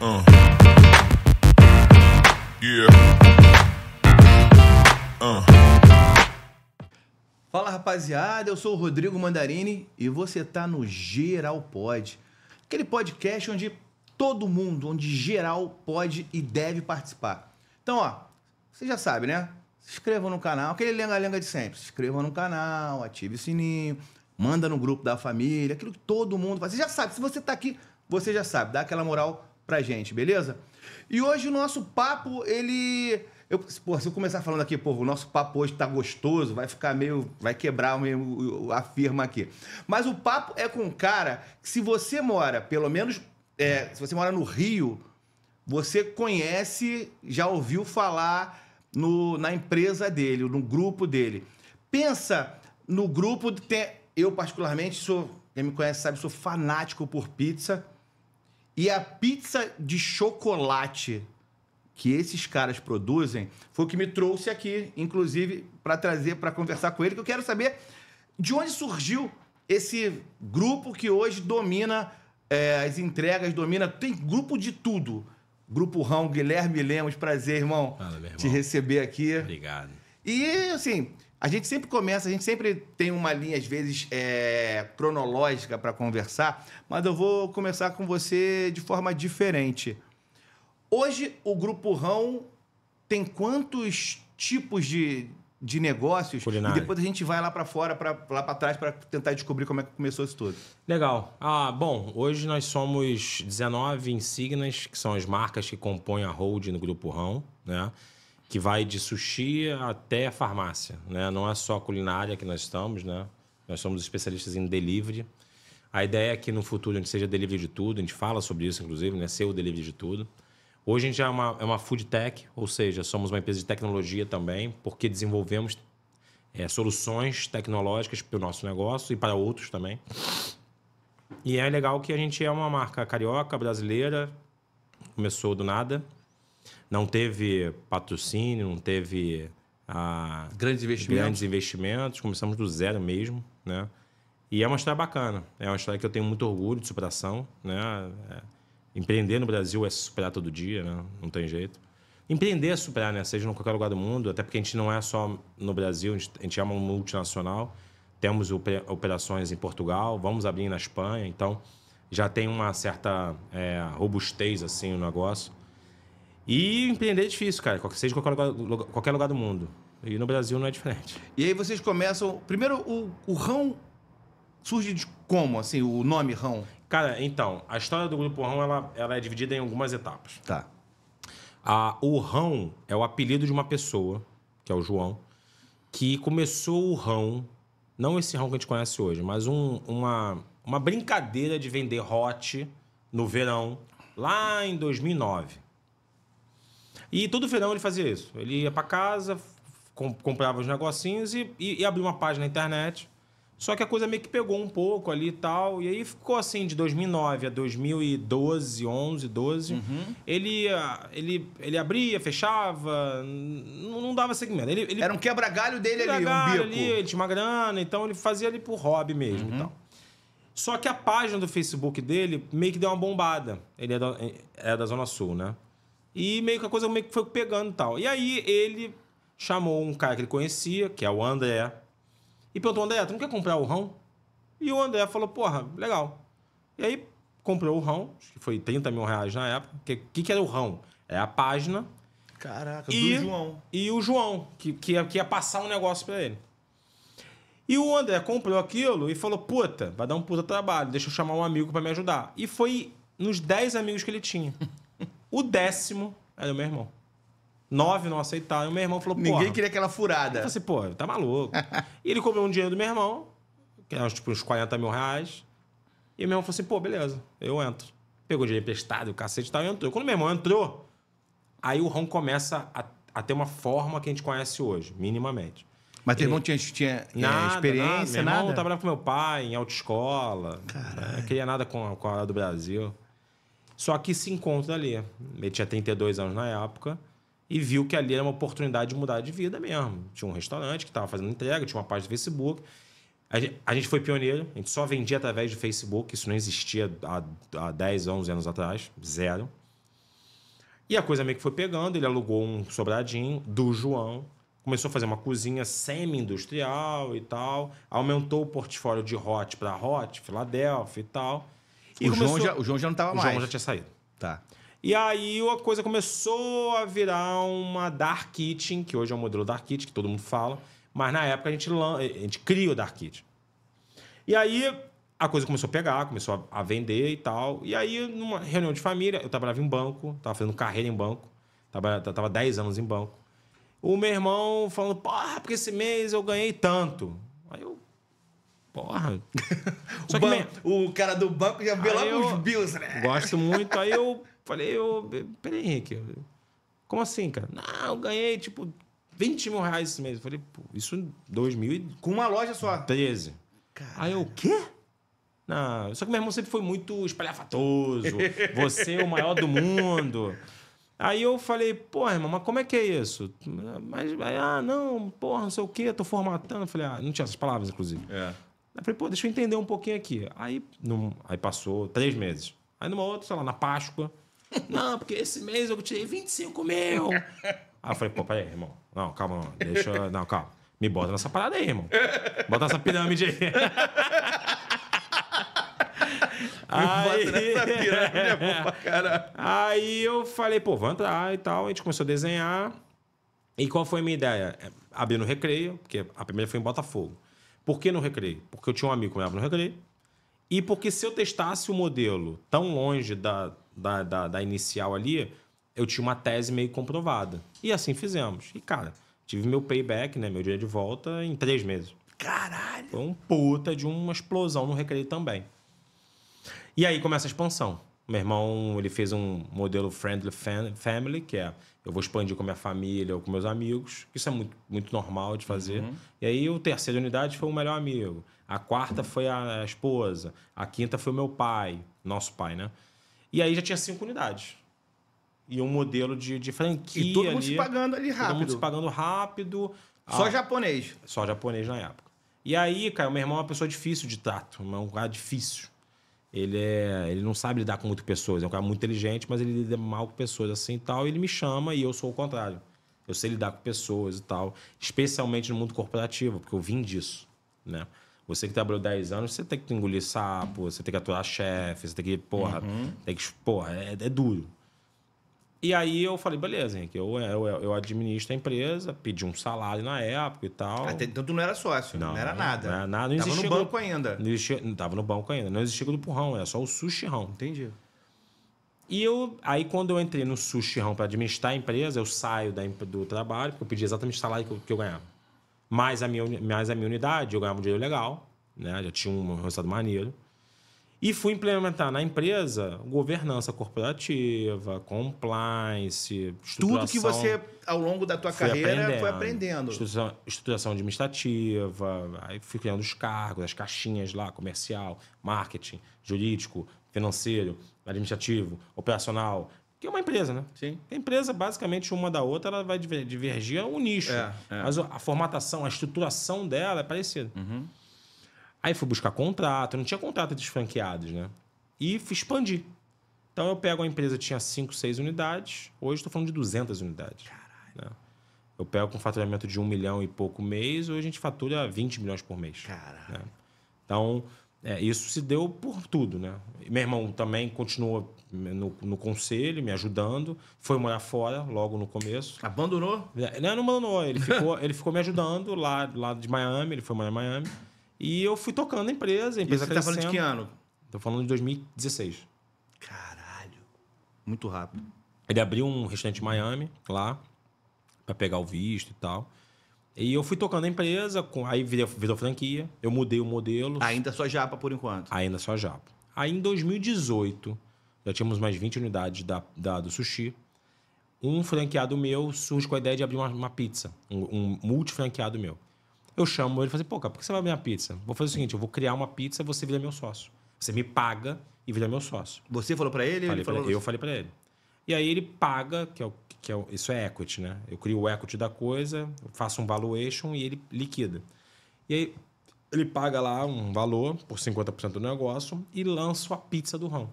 Uh. Yeah. Uh. Fala rapaziada, eu sou o Rodrigo Mandarini e você tá no Geral Pod, aquele podcast onde todo mundo, onde geral pode e deve participar. Então, ó, você já sabe, né? Se inscreva no canal, aquele lenga-lenga de sempre. Se inscreva no canal, ative o sininho, manda no grupo da família, aquilo que todo mundo faz. Você já sabe, se você tá aqui, você já sabe, dá aquela moral pra gente, beleza? E hoje o nosso papo, ele. Eu, porra, se eu começar falando aqui, povo, o nosso papo hoje tá gostoso, vai ficar meio. vai quebrar meio a firma aqui. Mas o papo é com um cara que, se você mora, pelo menos. É, se você mora no Rio, você conhece, já ouviu falar no, na empresa dele, no grupo dele. Pensa no grupo tem. Eu, particularmente, sou. Quem me conhece sabe, sou fanático por pizza. E a pizza de chocolate que esses caras produzem foi o que me trouxe aqui, inclusive, para trazer, para conversar com ele, que eu quero saber de onde surgiu esse grupo que hoje domina é, as entregas, domina. Tem grupo de tudo. Grupo Rão, Guilherme Lemos, prazer, irmão, Fala, irmão. te receber aqui. Obrigado. E, assim, a gente sempre começa, a gente sempre tem uma linha, às vezes, é, cronológica para conversar, mas eu vou começar com você de forma diferente. Hoje, o Grupo Rão tem quantos tipos de, de negócios? Culinária. E depois a gente vai lá para fora, pra, lá para trás, para tentar descobrir como é que começou isso tudo. Legal. Ah, bom, hoje nós somos 19 insígnias, que são as marcas que compõem a hold no Grupo Rão, né? que vai de sushi até farmácia, né? Não é só culinária que nós estamos, né? Nós somos especialistas em delivery. A ideia é que no futuro a gente seja delivery de tudo, a gente fala sobre isso, inclusive, né? Ser o delivery de tudo. Hoje a gente é uma, é uma food tech, ou seja, somos uma empresa de tecnologia também, porque desenvolvemos é, soluções tecnológicas para o nosso negócio e para outros também. E é legal que a gente é uma marca carioca, brasileira, começou do nada, não teve patrocínio, não teve ah, grandes, investimentos. grandes investimentos. Começamos do zero mesmo, né? E é uma história bacana. É uma história que eu tenho muito orgulho de superação, né? É, empreender no Brasil é superar todo dia, né? Não tem jeito. Empreender é superar, né? Seja em qualquer lugar do mundo, até porque a gente não é só no Brasil, a gente, a gente é uma multinacional. Temos operações em Portugal, vamos abrir na Espanha, então já tem uma certa é, robustez assim o negócio. E empreender é difícil, cara, seja qualquer lugar, qualquer lugar do mundo. E no Brasil não é diferente. E aí vocês começam. Primeiro, o, o Rão surge de como, assim, o nome Rão? Cara, então, a história do Grupo Rão ela, ela é dividida em algumas etapas. Tá. A, o Rão é o apelido de uma pessoa, que é o João, que começou o Rão, não esse Rão que a gente conhece hoje, mas um, uma, uma brincadeira de vender hot no verão, lá em 2009. E todo verão ele fazia isso. Ele ia para casa, comprava os negocinhos e, e, e abria uma página na internet. Só que a coisa meio que pegou um pouco ali e tal. E aí ficou assim, de 2009 a 2012, 11, 12. Uhum. Ele, ele, ele abria, fechava, não, não dava segmento. Ele, ele, Era um quebra-galho dele quebra -galho ali, um bico. Ali, ele tinha uma grana, então ele fazia ali por hobby mesmo uhum. e tal. Só que a página do Facebook dele meio que deu uma bombada. Ele é, da, é, é da Zona Sul, né? E meio que a coisa meio que foi pegando e tal. E aí ele chamou um cara que ele conhecia, que é o André, e perguntou: André, tu não quer comprar o rão? E o André falou: Porra, legal. E aí comprou o rão, acho que foi 30 mil reais na época. O que, que, que era o rão? É a página. Caraca, e, do João. E o João, que, que, ia, que ia passar um negócio para ele. E o André comprou aquilo e falou: Puta, vai dar um puta trabalho, deixa eu chamar um amigo para me ajudar. E foi nos 10 amigos que ele tinha. O décimo era o meu irmão. Nove não aceitaram. E o meu irmão falou, pô. Ninguém queria aquela furada. Eu falei assim, pô, tá maluco. e ele comeu um dinheiro do meu irmão, que era tipo uns 40 mil reais. E o meu irmão falou assim, pô, beleza, eu entro. Pegou dinheiro emprestado, o cacete e tal, e entrou. Quando o meu irmão entrou, aí o Ron começa a, a ter uma forma que a gente conhece hoje, minimamente. Mas teu irmão tinha, tinha nada, experiência, nada? Meu irmão nada? trabalhava com meu pai, em autoescola. Caralho. Não queria nada com, a, com a do Brasil. Só que se encontra ali. Ele tinha 32 anos na época e viu que ali era uma oportunidade de mudar de vida mesmo. Tinha um restaurante que estava fazendo entrega, tinha uma página do Facebook. A gente, foi pioneiro, a gente só vendia através do Facebook, isso não existia há, há 10, 11 anos atrás, zero. E a coisa meio que foi pegando, ele alugou um sobradinho do João, começou a fazer uma cozinha semi-industrial e tal, aumentou o portfólio de hot para hot, Filadélfia e tal. E o, João já, o João já não estava mais. O João já tinha saído. Tá. E aí a coisa começou a virar uma Dark Kitchen, que hoje é o um modelo Dark Kitchen, que todo mundo fala. Mas na época a gente, a gente cria o Dark Kitchen. E aí a coisa começou a pegar, começou a, vender e tal. E aí, numa reunião de família, eu trabalhava em banco, estava fazendo carreira em banco, tava, tava 10 anos em banco. O meu irmão falando, porra, porque esse mês eu ganhei tanto. Aí eu, Porra. o, me... o, cara do banco já vê logo os bills, né? Gosto muito. Aí eu falei, eu... peraí, Henrique. Como assim, cara? Não, eu ganhei, tipo, 20 mil reais esse mês. Eu falei, pô, isso em 2000 e... Com uma loja só? 13. Caralho. Aí eu, o quê? Não. Só que meu irmão sempre foi muito espalhafatoso. Você é o maior do mundo. Aí eu falei, porra, irmão, mas como é que é isso? Mas, ah, não, porra, não sei o quê, tô formatando. falei, ah, não tinha essas palavras, inclusive. É. Aí falei, pô, deixa eu entender um pouquinho aqui. Aí, num, aí passou três meses. Aí numa outra, sei lá, na Páscoa. Não, porque esse mês eu tirei 25 mil. Aí eu falei, pô, peraí, irmão. Não, calma, não. Deixa. Não, calma. Me bota nessa parada aí, irmão. Bota nessa pirâmide aí. Aí, é aí eu falei, pô, vou entrar e tal. A gente começou a desenhar. E qual foi a minha ideia? É, abrir no recreio, porque a primeira foi em Botafogo. Por que no recreio? Porque eu tinha um amigo que me no recreio. E porque se eu testasse o modelo tão longe da, da, da, da inicial ali, eu tinha uma tese meio comprovada. E assim fizemos. E, cara, tive meu payback, né? Meu dia de volta em três meses. Caralho! Foi um puta de uma explosão no recreio também. E aí começa a expansão. Meu irmão, ele fez um modelo Friendly Family, que é eu vou expandir com a minha família ou com meus amigos. Isso é muito, muito normal de fazer. Uhum. E aí, o terceira unidade foi o melhor amigo. A quarta foi a esposa. A quinta foi o meu pai, nosso pai, né? E aí já tinha cinco unidades. E um modelo de, de franquia. E todo mundo ali, se pagando ali rápido. Todo mundo se pagando rápido. Só ah, japonês. Só japonês na época. E aí, cara, meu irmão é uma pessoa difícil de trato, é um cara difícil ele é, ele não sabe lidar com muitas pessoas. É um cara muito inteligente, mas ele lida mal com pessoas assim e tal. E ele me chama e eu sou o contrário. Eu sei lidar com pessoas e tal, especialmente no mundo corporativo, porque eu vim disso, né? Você que trabalhou 10 anos, você tem que engolir sapo, você tem que aturar chefe, você tem que, porra, uhum. tem que, porra, é, é duro. E aí eu falei, beleza, Henrique, eu, é, eu, eu administro a empresa, pedi um salário na época e tal. Até, então tu não era sócio, não, não era nada. Não, era não tava existia. no banco grupo, ainda. Não, existia, não tava no banco ainda, não existia grupo rão, era só o sushi rão. Entendi. E eu, aí quando eu entrei no sushi rão para administrar a empresa, eu saio da, do trabalho, porque eu pedi exatamente o salário que eu, que eu ganhava. Mais a, minha, mais a minha unidade, eu ganhava um dinheiro legal, né? Já tinha um resultado maneiro. E fui implementar na empresa governança corporativa, compliance, Tudo que você, ao longo da tua carreira, aprendendo. foi aprendendo. Estruturação, estruturação administrativa, aí fui criando os cargos, as caixinhas lá, comercial, marketing, jurídico, financeiro, administrativo, operacional, que é uma empresa, né? Sim. A empresa, basicamente, uma da outra, ela vai divergir é um nicho. É, é. Mas a formatação, a estruturação dela é parecida. Uhum. Aí fui buscar contrato, não tinha contrato de franqueados, né? E fui expandir. Então eu pego a empresa tinha 5, 6 unidades, hoje estou falando de 200 unidades. Caralho. Né? Eu pego com faturamento de 1 um milhão e pouco mês, hoje a gente fatura 20 milhões por mês. Né? Caralho. Né? Então, é, isso se deu por tudo, né? Meu irmão também continuou né, no, no, conselho, me ajudando. Foi morar fora logo no começo. Abandonou? É, não, não abandonou. Ele ficou, ele ficou me ajudando lá, lá de Miami, ele foi morar em Miami. E eu fui tocando a empresa, a empresa e você crescendo. tá falando de que ano? Tô falando de 2016. Caralho. Muito rápido. Ele abriu um restaurante em Miami, lá, para pegar o visto e tal. E eu fui tocando a empresa, com, aí virou, virou franquia, eu mudei o modelo. Ainda só japa por enquanto? Ainda só japa. Aí em 2018, já tínhamos mais 20 unidades da, da do sushi. Um franqueado meu surge com a ideia de abrir uma, uma pizza, um, um franqueado meu. Eu chamo ele e assim, pô, cara, por que você vai minha pizza? Vou fazer o seguinte, eu vou criar uma pizza, você vira meu sócio. Você me paga e vira meu sócio. Você falou para ele? Falei ele falou... eu falei para ele. E aí ele paga, que é, o, que é o, isso é equity, né? Eu crio o equity da coisa, faço um valuation e ele liquida. E aí ele paga lá um valor por 50% do negócio e lança a pizza do ramo.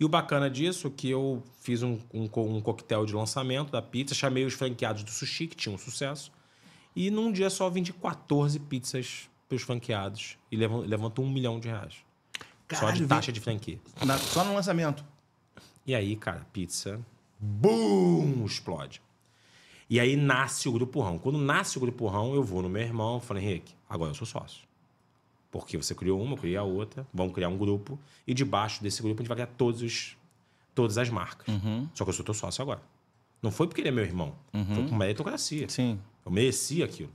E o bacana disso é que eu fiz um, um, um coquetel de lançamento da pizza, chamei os franqueados do sushi, que tinham um sucesso, e num dia só vende 14 pizzas para os franqueados e levanta um milhão de reais. Caralho, só de taxa de franquia. Na, só no lançamento. E aí, cara, pizza. Boom! Explode. E aí nasce o Grupo Rão. Quando nasce o Grupo Rão, eu vou no meu irmão e falo, Henrique, agora eu sou sócio. Porque você criou uma, eu criei a outra, vamos criar um grupo. E debaixo desse grupo a gente vai criar todos os, todas as marcas. Uhum. Só que eu sou teu sócio agora. Não foi porque ele é meu irmão. Uhum. Foi por meritocracia. Sim. Eu merecia aquilo.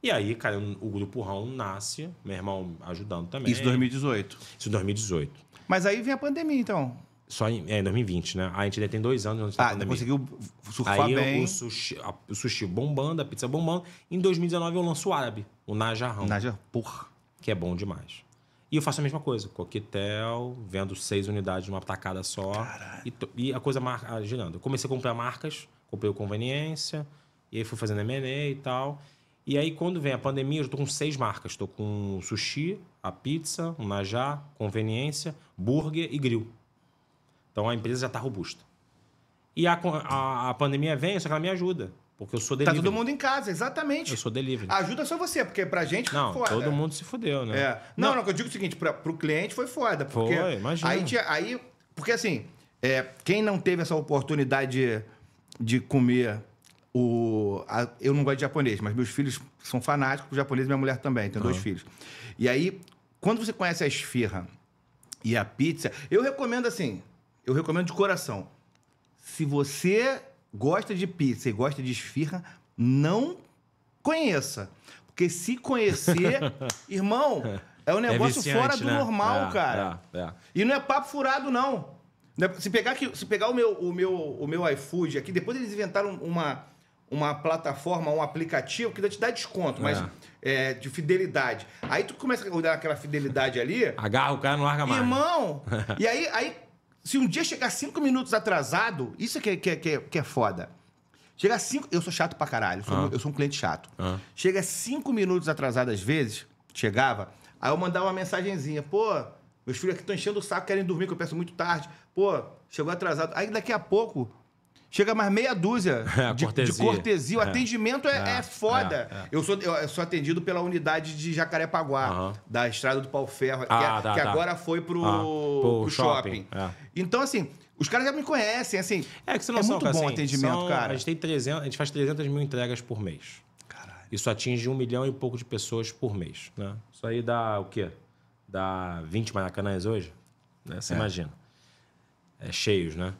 E aí, cara, o Grupo Rão nasce, meu irmão ajudando também. Isso em 2018. Isso em 2018. Mas aí vem a pandemia, então. Só em, é, em 2020, né? A gente ainda tem dois anos antes ah, da pandemia. conseguiu surfar aí bem. Aí o sushi, o sushi bombando, a pizza bombando. Em 2019 eu lanço o árabe, o Najarrão. Najar, porra. Que é bom demais. E eu faço a mesma coisa. Coquetel, vendo seis unidades numa tacada só. E, e, a coisa mar... Ah, girando. Eu comecei a comprar marcas, comprei o Conveniência, e aí fui fazendo M&A e tal. E aí, quando vem a pandemia, eu estou com seis marcas. Estou com sushi, a pizza, o najá, conveniência, burger e grill. Então, a empresa já está robusta. E a, a, a, pandemia vem, só que ela me ajuda. Porque eu sou delivery. Tá todo mundo em casa, exatamente. Eu sou delivery. Ajuda só você, porque pra gente não, foda. todo mundo se fudeu, né? É. Não, não, não, eu digo o seguinte, pra, pro cliente foi foda. Porque foi, imagina. Aí, aí porque assim, é, quem não teve essa oportunidade de, de comer o, a, eu não gosto de japonês, mas meus filhos são fanáticos por japonês e minha mulher também, tem uhum. dois filhos. E aí, quando você conhece a esfirra e a pizza, eu recomendo assim, eu recomendo de coração. Se você gosta de pizza e gosta de esfirra, não conheça. Porque se conhecer, irmão, é um é negócio é viciante, fora do né? normal, é, cara. É, é. e não é papo furado, não. É, se pegar, aqui, se pegar o, meu, o, meu, o meu iFood aqui, depois eles inventaram uma uma plataforma, um aplicativo que te dá desconto, mas é. é. de fidelidade. Aí tu começa a cuidar aquela fidelidade ali. Agarra o cara não larga mais. Irmão! e aí, aí, se um dia chegar cinco minutos atrasado, isso é que, é, que, que, é, que é foda. Chega cinco. Eu sou chato pra caralho, sou, ah. eu sou um cliente chato. Ah. Chega cinco minutos atrasado às vezes, chegava, aí eu mandava uma mensagenzinha, pô. Meus filhos aqui estão enchendo o saco, querem dormir, que eu peço muito tarde. Pô, chegou atrasado. Aí daqui a pouco, Chega mais meia dúzia de, cortesia. de cortesia. O é. atendimento é, é, é foda. É, é. Eu, sou, eu sou atendido pela unidade de Jacarepaguá, uhum. da Estrada do Pau Ferro, ah, que, tá, que tá. agora foi pro, ah, pro, pro shopping. shopping. Então, assim, os caras já me conhecem, assim. É que você não é muito assim, bom assim, atendimento, são, cara. A gente, tem 300, a gente faz 300 mil entregas por mês. Caralho. Isso atinge um milhão e pouco de pessoas por mês. Né? Isso aí dá o quê? Dá 20 maracanãs hoje? Né? Você imagina. É cheios, né?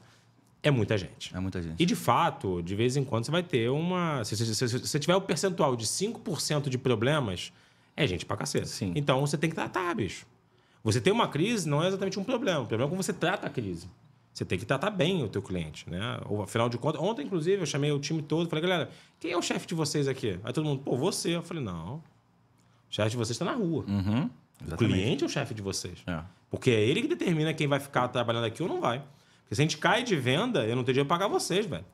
É muita gente. É muita gente. E, de fato, de vez em quando você vai ter uma... Se você tiver o um percentual de 5% de problemas, é gente pra cacete. Sim. Então, você tem que tratar, bicho. Você tem uma crise não é exatamente um problema. O problema é como você trata a crise. Você tem que tratar bem o teu cliente, né? Ou, afinal de contas... Ontem, inclusive, eu chamei o time todo falei, galera, quem é o chefe de vocês aqui? Aí todo mundo, pô, você. Eu falei, não. O chefe de vocês está na rua. Uhum. O cliente é o chefe de vocês. É. Porque é ele que determina quem vai ficar trabalhando aqui ou não vai. Porque se a gente cai de venda, eu não tenho dinheiro para pagar vocês, velho.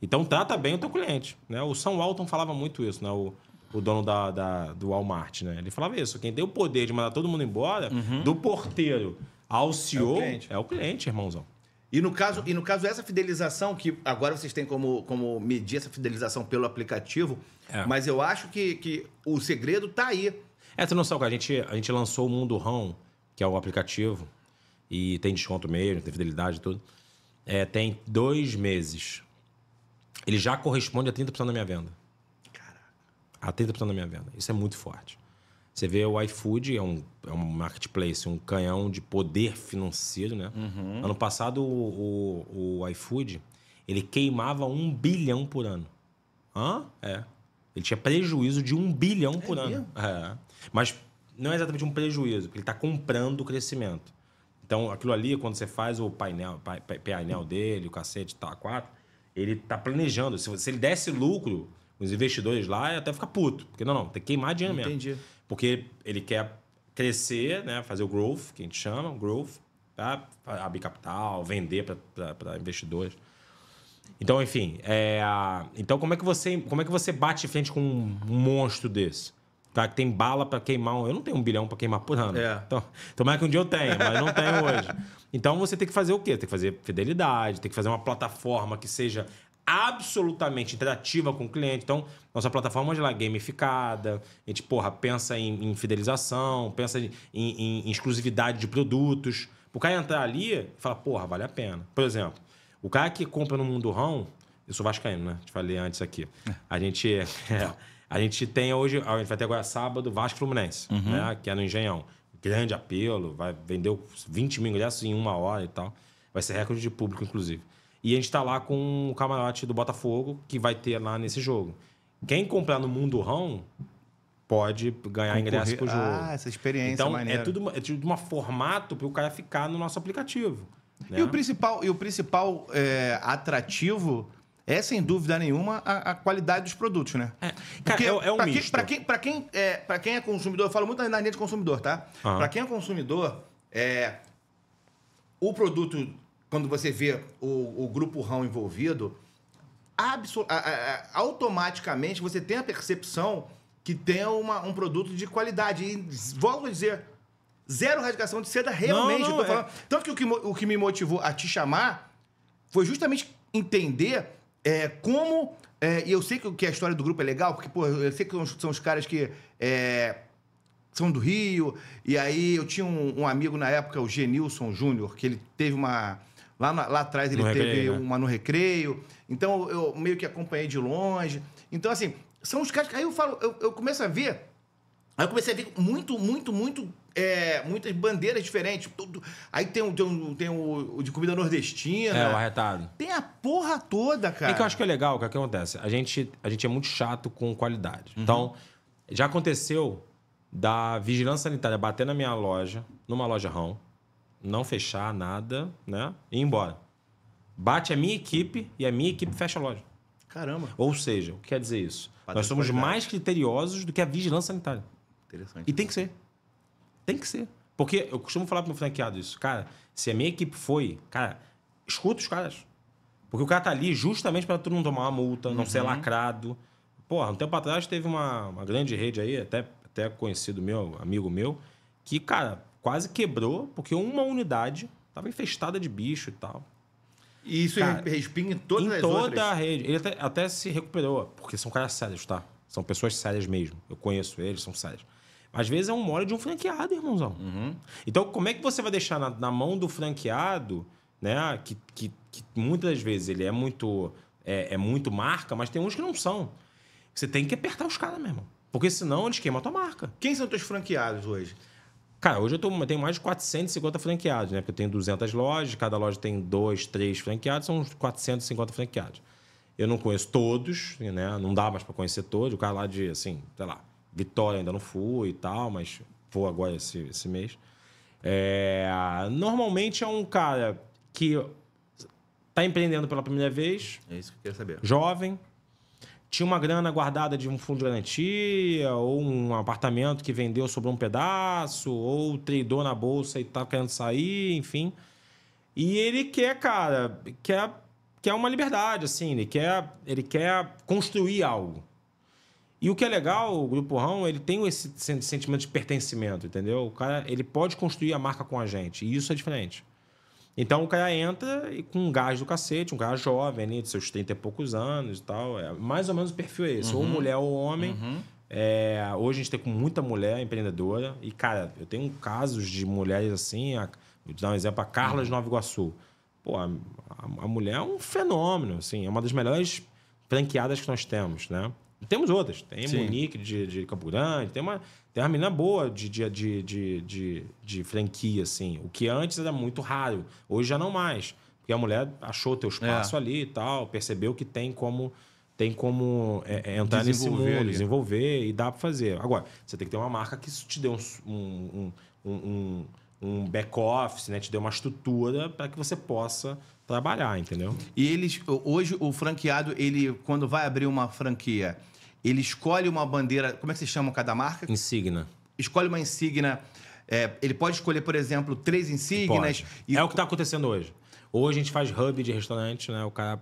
Então trata bem o teu cliente. Né? O Sam Walton falava muito isso, né? O, o dono da, da, do Walmart, né? Ele falava isso: quem tem o poder de mandar todo mundo embora, uhum. do porteiro ao CEO, é o cliente, é o cliente irmãozão. E no caso, e no caso essa fidelização que agora vocês têm como, como medir essa fidelização pelo aplicativo, é. mas eu acho que, que o segredo está aí. É, tu não sabe, a gente a gente lançou o Mundo Rão, que é o aplicativo e tem desconto mesmo, tem fidelidade e tudo é, tem dois meses, ele já corresponde a 30% da minha venda. Caraca. A 30% da minha venda. Isso é muito forte. Você vê o iFood, é um, é um marketplace, um canhão de poder financeiro, né? Uhum. Ano passado, o, o, o iFood, ele queimava um bilhão por ano. Hã? É. Ele tinha prejuízo de um bilhão por é ano. É. Mas não é exatamente um prejuízo, porque ele está comprando o crescimento. Então, aquilo ali, quando você faz o painel, painel dele, o cacete, tá, quatro, ele tá planejando. Se, se ele desse lucro, os investidores lá até ficar puto. Porque não, não, tem que queimar dinheiro mesmo. Entendi. Porque ele quer crescer, né? Fazer o growth, que a gente chama, growth, tá? abrir capital, vender para investidores. Então, enfim, é, então como é que você como é que você bate frente com um monstro desse? Tá, que tem bala para queimar. Eu não tenho um bilhão para queimar por ano. É. Então, tomara que um dia eu tenha, mas não tenho hoje. Então você tem que fazer o quê? Tem que fazer fidelidade, tem que fazer uma plataforma que seja absolutamente interativa com o cliente. Então, nossa plataforma hoje é lá gamificada, a gente, porra, pensa em, em fidelização, pensa em, em, em, exclusividade de produtos. O cara entrar ali e falar, porra, vale a pena. Por exemplo, o cara que compra no Mundo Rão, eu sou vascaíno, né? Te falei antes aqui. É. A gente... É, é a gente tem hoje, a gente vai ter agora sábado Vasco Fluminense, uhum. né? Que é no Engenhão. Grande apelo, vai vendeu 20 mil ingressos em uma hora e tal. Vai ser recorde de público, inclusive. E a gente está lá com o camarote do Botafogo, que vai ter lá nesse jogo. Quem comprar no Mundo Rão pode ganhar Concorrer. ingresso pro jogo. Ah, essa experiência então, é, é tudo, é tudo um formato para o cara ficar no nosso aplicativo. Né? E o né? principal, e o principal é, atrativo é, sem dúvida nenhuma, a, a qualidade dos produtos, né? É, Porque, é, é um pra misto. Para quem, quem, é, quem é consumidor, eu falo muito na linha de consumidor, tá? Uhum. Para quem é consumidor, é, o produto, quando você vê o, o grupo RAM envolvido, a, a, automaticamente você tem a percepção que tem uma, um produto de qualidade. E volto a dizer, zero radicação de seda realmente. Não, não, eu tô é. falando. É. Tanto que o, que o que me motivou a te chamar foi justamente entender é, como. É, e eu sei que, que a história do grupo é legal, porque, pô, eu sei que são, são os caras que. É, são do Rio, e aí eu tinha um, um amigo na época, o Genilson Júnior, que ele teve uma. Lá, lá atrás ele no teve recreio, né? uma no recreio, então eu meio que acompanhei de longe. Então, assim, são os caras que. Aí eu falo, eu, eu começo a ver. Aí eu comecei a ver muito, muito, muito é, muitas bandeiras diferentes. Tudo. Aí tem, um, tem, tem o de comida nordestina. É, o arretado. Tem a porra toda, cara. É que eu acho que é legal, o é que acontece? A gente, a gente é muito chato com qualidade. Uhum. Então, já aconteceu da vigilância sanitária bater na minha loja, numa loja RAM, não fechar nada, né? E ir embora. Bate a minha equipe e a minha equipe fecha a loja. Caramba. Ou seja, o que quer dizer isso? Nós somos qualidade. mais criteriosos do que a vigilância sanitária. Interessante. E tem que ser. Tem que ser. Porque eu costumo falar para meu franqueado isso. Cara, se a minha equipe foi, cara, escuta os caras. Porque o cara tá ali justamente para tu não tomar uma multa, não uhum. ser lacrado. Porra, um tempo atrás teve uma, uma grande rede aí, até, até conhecido meu, amigo meu, que, cara, quase quebrou porque uma unidade estava infestada de bicho e tal. E isso cara, respinga em todas em as toda outras? a rede. Ele até, até, se recuperou, porque são caras sérios, tá? São pessoas sérias mesmo. Eu conheço eles, são sérios. Às vezes é um mole de um franqueado, irmãozão. Uhum. Então, como é que você vai deixar na, na mão do franqueado, né? Que, que, que, muitas vezes ele é muito, é, é, muito marca, mas tem uns que não são. Você tem que apertar os caras mesmo. Porque senão eles queimam a tua marca. Quem são teus franqueados hoje? Cara, hoje eu, tô, eu tenho mais de 450 franqueados, né? Porque eu tenho 200 lojas, cada loja tem dois, três franqueados, são uns 450 franqueados. Eu não conheço todos, né? Não dá mais para conhecer todos. O cara lá de, assim, sei lá, Vitória ainda não fui e tal, mas vou agora esse, esse mês. É, normalmente é um cara que tá empreendendo pela primeira vez. É isso que eu queria saber. Jovem. Tinha uma grana guardada de um fundo de garantia, ou um apartamento que vendeu sobre um pedaço, ou tradou na bolsa e tá querendo sair, enfim. E ele quer, cara, quer, quer uma liberdade, assim, ele quer, ele quer construir algo. E o que é legal, o Grupo Rão, ele tem esse sentimento de pertencimento, entendeu? O cara, ele pode construir a marca com a gente, e isso é diferente. Então o cara entra e com um gás do cacete, um cara jovem né de seus 30 e poucos anos e tal. É, mais ou menos o perfil é esse. Uhum. Ou mulher ou homem. Uhum. É, hoje a gente tem com muita mulher empreendedora. E, cara, eu tenho casos de mulheres assim. A, vou te dar um exemplo, a Carla de uhum. Nova Iguaçu. Pô, a, a, a mulher é um fenômeno, assim, é uma das melhores franqueadas que nós temos, né? Temos outras. Tem Sim. Munique de, de Campo Grande, tem uma, tem uma menina boa de, de, de, de, de, de franquia, assim. O que antes era muito raro, hoje já não mais. Porque a mulher achou teu é. espaço é. ali e tal, percebeu que tem como tem como é, é entrar nesse mundo, ali. desenvolver e dá para fazer. Agora, você tem que ter uma marca que isso te dê um, um, um, um, um back-office, né? te dê uma estrutura para que você possa trabalhar, entendeu? E eles, hoje, o franqueado, ele, quando vai abrir uma franquia, ele escolhe uma bandeira. Como é que se chama cada marca? Insígnia. Escolhe uma insígnia. É, ele pode escolher, por exemplo, três insígnias. E... É o que está acontecendo hoje. Hoje a gente faz hub de restaurante, né? O cara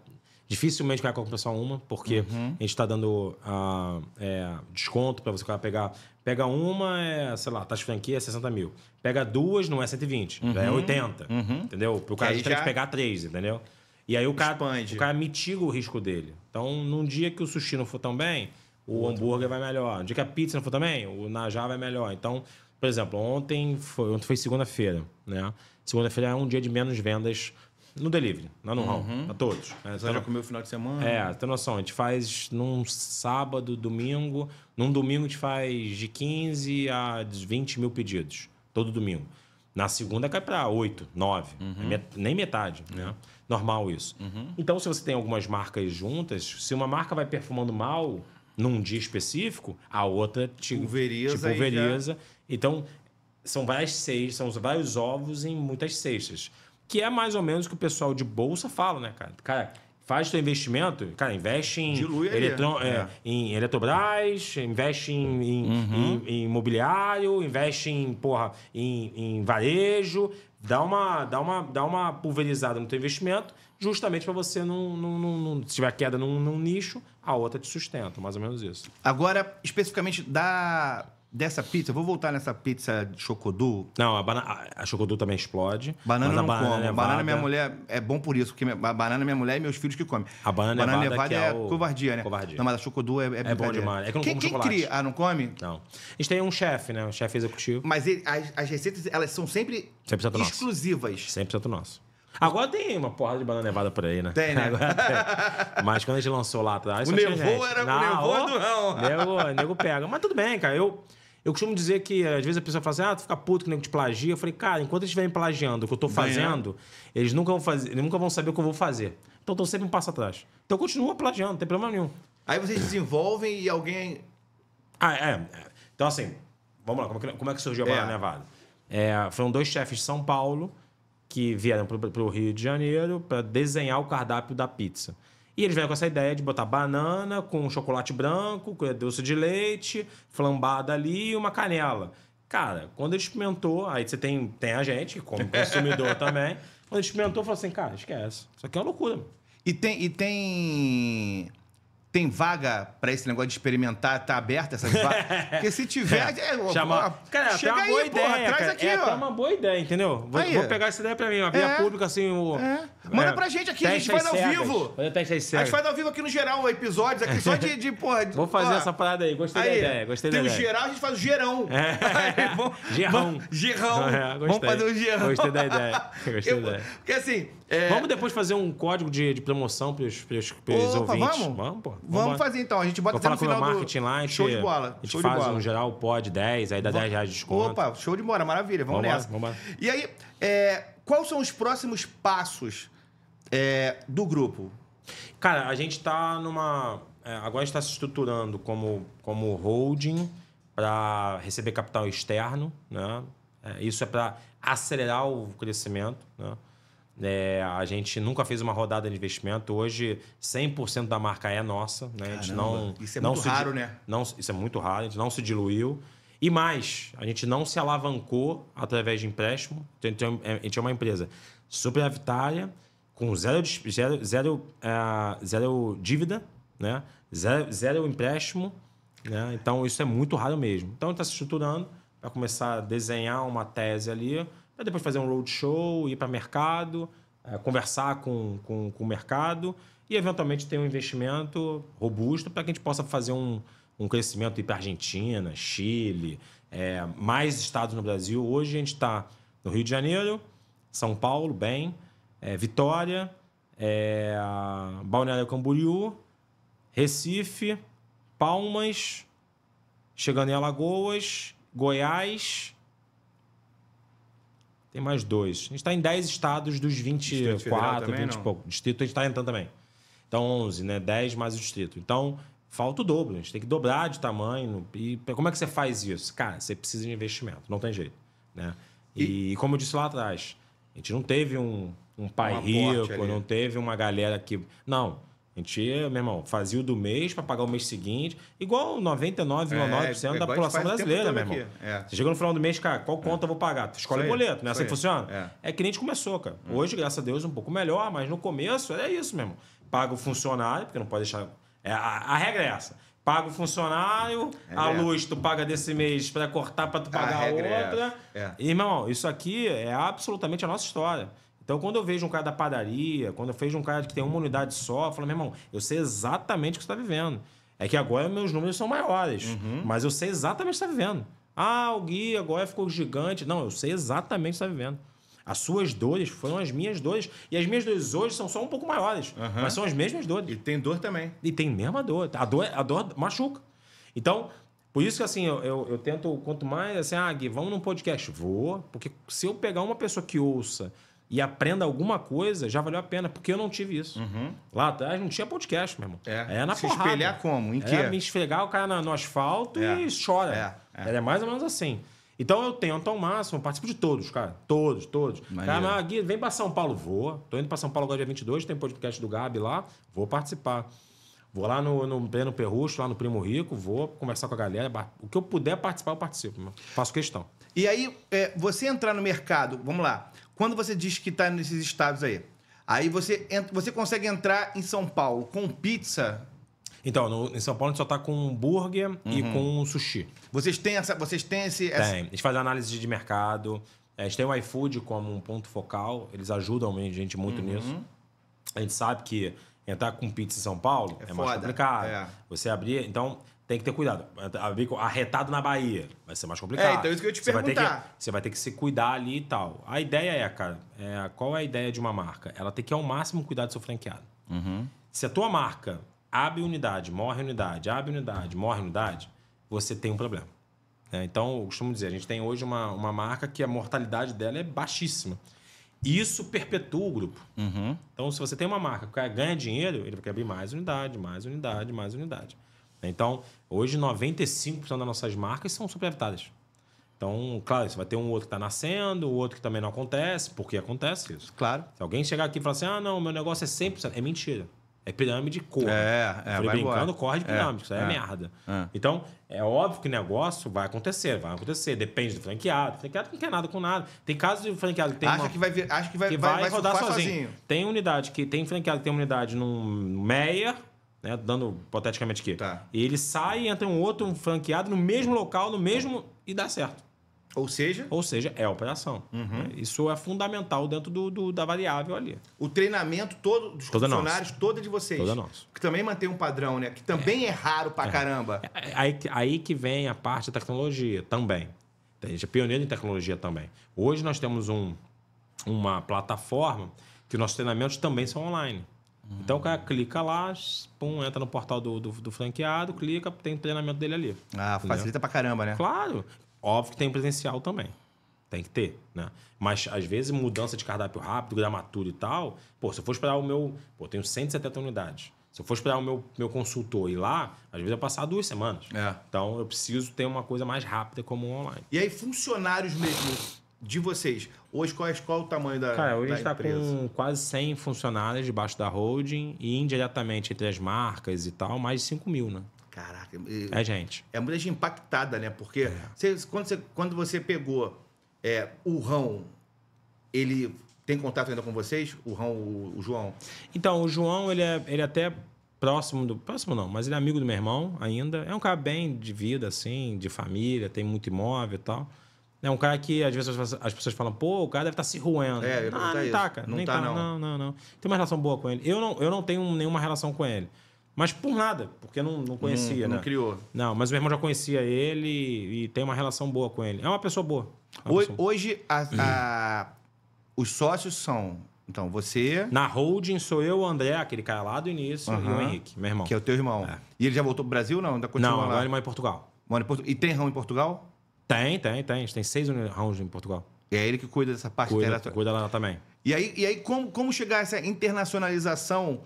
Dificilmente vai comprar só uma, porque uhum. a gente está dando uh, é, desconto para você pegar. Pega uma, é, sei lá, taxa de franquia é 60 mil. Pega duas, não é 120, é uhum. é 80. Uhum. Entendeu? Para o cara já... pegar três, entendeu? E aí o cara, o cara mitiga o risco dele. Então, num dia que o sushi não for tão bem, o, hambúrguer vai melhor. No dia que a pizza não for também, o najá vai melhor. Então, por exemplo, ontem foi, ontem foi segunda-feira, né? Segunda-feira é um dia de menos vendas no delivery, lá no hall, uhum. a todos. É, então, já comeu o final de semana? É, tem noção. A gente faz num sábado, domingo. Num domingo a gente faz de 15 a 20 mil pedidos, todo domingo. Na segunda cai para 8, 9, uhum. met nem metade, uhum. né? É. Normal isso. Uhum. Então, se você tem algumas marcas juntas, se uma marca vai performando mal num dia específico, a outra te pulveriza. Te pulveriza. Já... Então, são várias cestas, são vários ovos em muitas cestas que é mais ou menos o que o pessoal de bolsa fala, né, cara? Cara, faz seu investimento, cara, investe em, Dilui eletron, né? é, é. em Eletrobras, investe em, em, uhum. em, em imobiliário, investe em, porra, em, em varejo, dá uma, dá, uma, dá uma pulverizada no teu investimento, justamente para você não, não, não, não, Se tiver queda num, num nicho, a outra te sustenta, mais ou menos isso. Agora, especificamente da dessa pizza, vou voltar nessa pizza de chocodu. Não, a, bana, a chocodu também explode. Banana não banana como. Nevada... Banana minha mulher é bom por isso, porque a banana minha mulher e meus filhos que comem. A banana, banana nevada, é, é, o... covardia, né? Covardia. Não, mas a chocodu é É, é bom demais. É que eu não como quem Cria? Ah, não come? Não. A gente tem um chefe, né? Um chefe executivo. Mas ele, as, as, receitas, elas são sempre 100% exclusivas. 100% nosso. Agora tem uma porrada de banana nevada por aí, né? Tem, né? tem. Mas quando a gente lançou lá atrás. O nevou era. Não, o nevou do não. Nego, nego pega. Mas tudo bem, cara. Eu, eu costumo dizer que, às vezes, a pessoa fala assim, ah, tu fica puto que nem te plagia. Eu falei, cara, enquanto eles estiverem plagiando o que eu estou é. fazendo, eles nunca vão, fazer, nunca vão saber o que eu vou fazer. Então, estão sempre um passo atrás. Então, eu continuo plagiando, não tem problema nenhum. Aí vocês desenvolvem e alguém... Ah, é, é. Então, assim, vamos lá. Como é que, como é que surgiu a é. Nevada? É, foram dois chefes de São Paulo que vieram para o Rio de Janeiro para desenhar o cardápio da pizza. E eles vieram com essa ideia de botar banana com chocolate branco, com doce de leite, flambada ali e uma canela. Cara, quando ele experimentou, aí você tem, tem a gente, como consumidor também. Quando ele experimentou, falou assim, cara, esquece. Isso aqui é uma loucura. E tem, e tem tem vaga para esse negócio de experimentar, tá aberta essas vagas? Porque se tiver. É, é, chama... Cara, chega uma aí, boa porra, ideia, traz cara. aqui, é, ó. É uma boa ideia, entendeu? Vou, vou, pegar essa ideia pra mim, uma via é. pública, assim. O, é. é. Manda é, pra gente aqui, a gente faz ao vivo. A gente faz ao vivo aqui no geral, episódios aqui só de, de porra. De, vou fazer ó. essa parada aí, gostei aí, da ideia. Gostei tem da o geral, a gente faz o gerão. É. bom, gerão. Gerão. Vamos fazer o gerão. Gostei da ideia. Gostei da ideia. Porque assim é... Vamos depois fazer um código de, de promoção para os ouvintes. Vamos? Vamos, pô. Vamos, vamos fazer então. A gente bota Vou até no final marketing do... lá, show de bola. A gente show faz um geral pod 10, aí dá vamos... 10 reais de desconto. Opa, show de bola, maravilha. Vamos, vamos nessa. Lá, vamos lá. E aí, é, quais são os próximos passos é, do grupo? Cara, a gente está numa... É, agora está se estruturando como, como holding para receber capital externo, né? É, isso é para acelerar o crescimento, né? É, a gente nunca fez uma rodada de investimento. Hoje, 100% da marca é nossa. Né? a gente não, isso é não muito se, raro, né? Não, isso é muito raro. A gente não se diluiu. E mais, a gente não se alavancou através de empréstimo. Então, é é, a gente é uma empresa superavitária, com zero, zero, zero, uh, zero dívida, né? zero, zero empréstimo. Né? Então, isso é muito raro mesmo. Então, a gente está se estruturando para começar a desenhar uma tese ali para depois fazer um roadshow, ir para mercado, é, conversar com, com, com o mercado e, eventualmente, ter um investimento robusto para que a gente possa fazer um, um crescimento para Argentina, Chile, é, mais estados no Brasil. Hoje a gente está no Rio de Janeiro, São Paulo, bem, é, Vitória, é, Balneário Camboriú, Recife, Palmas, chegando em Alagoas, Goiás, tem mais dois. A gente está em 10 estados dos 24, 20 e pouco. Distrito a gente está entrando também. Então, 11, né? 10 mais o distrito. Então, falta o dobro. A gente tem que dobrar de tamanho. E como é que você faz isso? Cara, você precisa de investimento. Não tem jeito. Né? E, e como eu disse lá atrás, a gente não teve um, um pai rico, ali. não teve uma galera que... Não, gente, meu irmão, fazia o do mês para pagar o mês seguinte, igual 99,9% é, é, da população brasileira, meu irmão. É. Você chega no final do mês, cara, qual é. conta eu vou pagar? Tu escolhe o boleto, não né? assim é assim que funciona? É. que nem a gente começou, cara. Hum. Hoje, graças a Deus, um pouco melhor, mas no começo era é isso mesmo. Paga o funcionário, porque não pode deixar. É, a, a regra é essa paga o funcionário, é a luz tu paga desse mês para cortar para tu pagar a outra. É. Irmão, isso aqui é absolutamente a nossa história. Então, quando eu vejo um cara da padaria, quando eu vejo um cara que tem uma unidade só, eu falo, meu irmão, eu sei exatamente o que você está vivendo. É que agora meus números são maiores, uhum. mas eu sei exatamente o que você está vivendo. Ah, o Gui agora ficou gigante. Não, eu sei exatamente o que você está vivendo. As suas dores foram as minhas dores. E as minhas dores hoje são só um pouco maiores, uhum. mas são as mesmas dores. E tem dor também. E tem mesma dor. A dor, a dor machuca. Então, por isso que assim, eu, eu, eu, tento, quanto mais assim, ah, Gui, vamos num podcast. Vou, porque se eu pegar uma pessoa que ouça e aprenda alguma coisa, já valeu a pena, porque eu não tive isso. Uhum. Lá atrás não tinha podcast, meu irmão. É, é na Se porrada. Se espelhar como? Em é quê? É me esfregar o cara no asfalto é. e chora. É. é. é mais ou menos assim. Então eu tento ao máximo, participo de todos, cara. Todos, todos. cara Cara, Gui, vem pra São Paulo, vou. Tô indo pra São Paulo agora dia 22, tem podcast do Gabi lá, vou participar. Vou lá no, no Pleno Perrucho, lá no Primo Rico, vou conversar com a galera. O que eu puder participar, eu participo. Faço questão. E aí, é, você entrar no mercado, vamos lá. Quando você diz que está nesses estados aí, aí você, entra, você consegue entrar em São Paulo com pizza então, no, em São Paulo a gente só tá com burger uhum. e com sushi. Vocês têm essa. Vocês têm esse. Essa... Tem. Eles fazem análise de mercado. A é, gente tem o iFood como um ponto focal. Eles ajudam a gente muito uhum. nisso. A gente sabe que entrar com pizza em São Paulo é, é mais complicado. É. Você abrir. Então, tem que ter cuidado. Arretado na Bahia vai ser mais é, complicado. Então é, então isso que eu te você perguntar. Vai que, você vai ter que se cuidar ali e tal. A ideia é, cara, é, qual é a ideia de uma marca? Ela tem que ao máximo cuidar do seu franqueado. Uhum. Se a tua marca abre unidade, morre unidade, abre unidade, morre unidade, você tem um problema. É, então, eu costumo dizer, a gente tem hoje uma, uma marca que a mortalidade dela é baixíssima. Isso perpetua o grupo. Uhum. Então, se você tem uma marca que ganha dinheiro, ele vai abrir mais unidade, mais unidade, mais unidade. Então, hoje 95% das nossas marcas são superavitadas. Então, claro, você vai ter um outro que está nascendo, o outro que também não acontece, porque acontece isso. Claro. Se alguém chegar aqui e falar assim, ah, não, meu negócio é 100%, é mentira. É pirâmide cor É, é, eu Falei brincando, embora. corre de é, pirâmide, é, isso aí é, é merda. É. Então, é óbvio que negócio vai acontecer, vai acontecer. Depende do franqueado. O franqueado não quer nada com nada. Tem casos de franqueado que tem. Acha uma, que vai vir, acho que vai, que vai, vai, vai rodar sozinho. sozinho. Tem unidade que tem franqueado que tem unidade num Meia né? Dando hipoteticamente aqui. Tá. E ele sai e entra um outro franqueado no mesmo local, no mesmo. e dá certo. Ou seja? Ou seja, é a operação. Uhum. É, isso é fundamental dentro do, do, da variável ali. O treinamento todo dos toda é funcionários, nossa. toda é de vocês. Toda nossa. Que também mantém um padrão, né? Que também é, é raro pra é. caramba. Aí, aí que vem a parte da tecnologia também. A gente é pioneiro em tecnologia também. Hoje nós temos um, uma plataforma que nossos treinamentos também são online. Hum. Então o cara hum. clica lá, pum, entra no portal do, do, do franqueado, clica, tem o treinamento dele ali. Ah, entendeu? facilita pra caramba, né? Claro. Óbvio que tem presencial também. Tem que ter, né? Mas, às vezes, mudança de cardápio rápido, gramatura e tal. Pô, se eu for esperar o meu. Pô, eu tenho 170 unidades. Se eu for esperar o meu, meu consultor ir lá, às vezes vai passar duas semanas. É. Então eu preciso ter uma coisa mais rápida como online. E aí, funcionários mesmo de vocês, hoje qual, é, qual é o tamanho da, Cara, hoje está com quase 100 funcionários debaixo da holding e indiretamente entre as marcas e tal, mais de 5 mil, né? Caraca. É, gente. É muita gente impactada, né? Porque é. você, quando, você, quando você pegou é, o Rão, ele tem contato ainda com vocês? O Rão, o, o João? Então, o João, ele é, ele é até próximo do. Próximo não, mas ele é amigo do meu irmão ainda. É um cara bem de vida, assim, de família, tem muito imóvel e tal. É um cara que às vezes as pessoas falam, pô, o cara deve estar tá se ruendo. É, eu ah, não tá, isso. tá, cara. Não nem tá, tá, não. Não, não, não. Tem uma relação boa com ele. Eu não, eu não tenho nenhuma relação com ele. Mas por nada, porque não, não conhecia, não, né? Não criou. Não, mas o meu irmão já conhecia ele e, tem uma relação boa com ele. É uma pessoa boa. É uma hoje, pessoa. hoje a, a, os sócios são... Então, você... Na holding sou eu, o André, aquele cara lá do início, uhum. e o Henrique, meu irmão. Que é o teu irmão. É. E ele já voltou pro Brasil não? Ainda continua não, lá? Não, ele mora em Portugal. Mora em E tem ramo em Portugal? Tem, tem, tem. A gente tem seis rounds em Portugal. É ele que cuida dessa parte cuida, dela. Cuida lá também. E aí, e aí como, como chegar a essa internacionalização?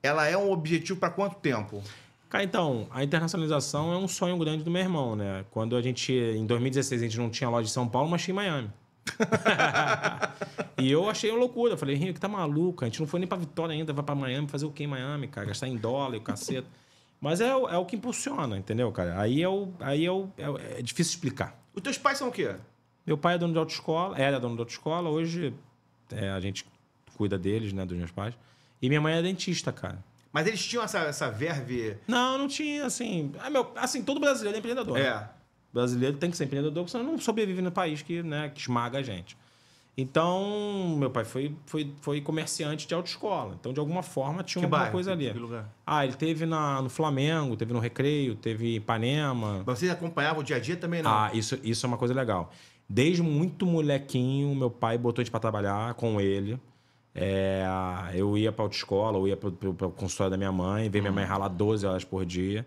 Ela é um objetivo para quanto tempo? Cara, então, a internacionalização é um sonho grande do meu irmão, né? Quando a gente, em 2016, a gente não tinha loja em São Paulo, mas tinha em Miami. e eu achei uma loucura. Eu falei, Rio, que tá maluco? A gente não foi nem pra Vitória ainda, vai pra Miami fazer o que em Miami, cara? Gastar em dólar e o cacete Mas é, é o que impulsiona, entendeu, cara? Aí, é, o, aí é, o, é, é difícil explicar. Os teus pais são o quê? Meu pai é dono de autoescola, é, era é dono de autoescola, hoje é, a gente cuida deles, né, dos meus pais. E minha mãe é dentista, cara. Mas eles tinham essa, essa verve. Não, não tinha, assim. Ah, meu, assim, todo brasileiro é empreendedor. Né? É. Né? Brasileiro tem que ser empreendedor, porque senão não sobrevive no país que, né, que esmaga a gente. Então, meu pai foi, foi, foi comerciante de autoescola. Então, de alguma forma, tinha que alguma bairro, coisa ali. Ah, ele teve na, no Flamengo, teve no Recreio, teve em Ipanema. Mas vocês acompanhavam o dia a dia também, não? Ah, isso, isso é uma coisa legal. Desde muito molequinho, meu pai botou a gente pra trabalhar com ele. É, eu ia pra autoescola, eu ia pro, o consultório da minha mãe, ver hum. minha uhum. mãe ralar 12 horas por dia.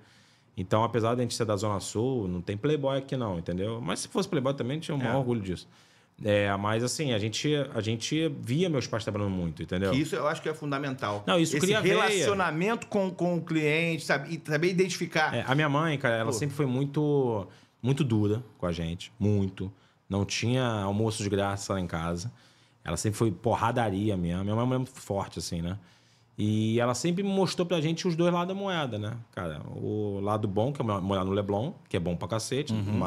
Então, apesar de a gente ser da Zona Sul, não tem playboy aqui não, entendeu? Mas se fosse playboy também, tinha o maior é. orgulho disso. É, mas assim, a gente, a gente via meus pais trabalhando muito, entendeu? Que isso eu acho que é fundamental. Não, isso Esse cria relacionamento com, com o cliente, sabe? E saber identificar. É, a minha mãe, cara, ela Pô. sempre foi muito, muito dura com a gente, muito. Não tinha almoço de graça lá em casa. Ela sempre foi porradaria mesmo. Minha mãe é muito forte, assim, né? E ela sempre mostrou pra gente os dois lados da moeda, né? Cara, o lado bom, que é morar no Leblon, que é bom pra cacete. Uhum.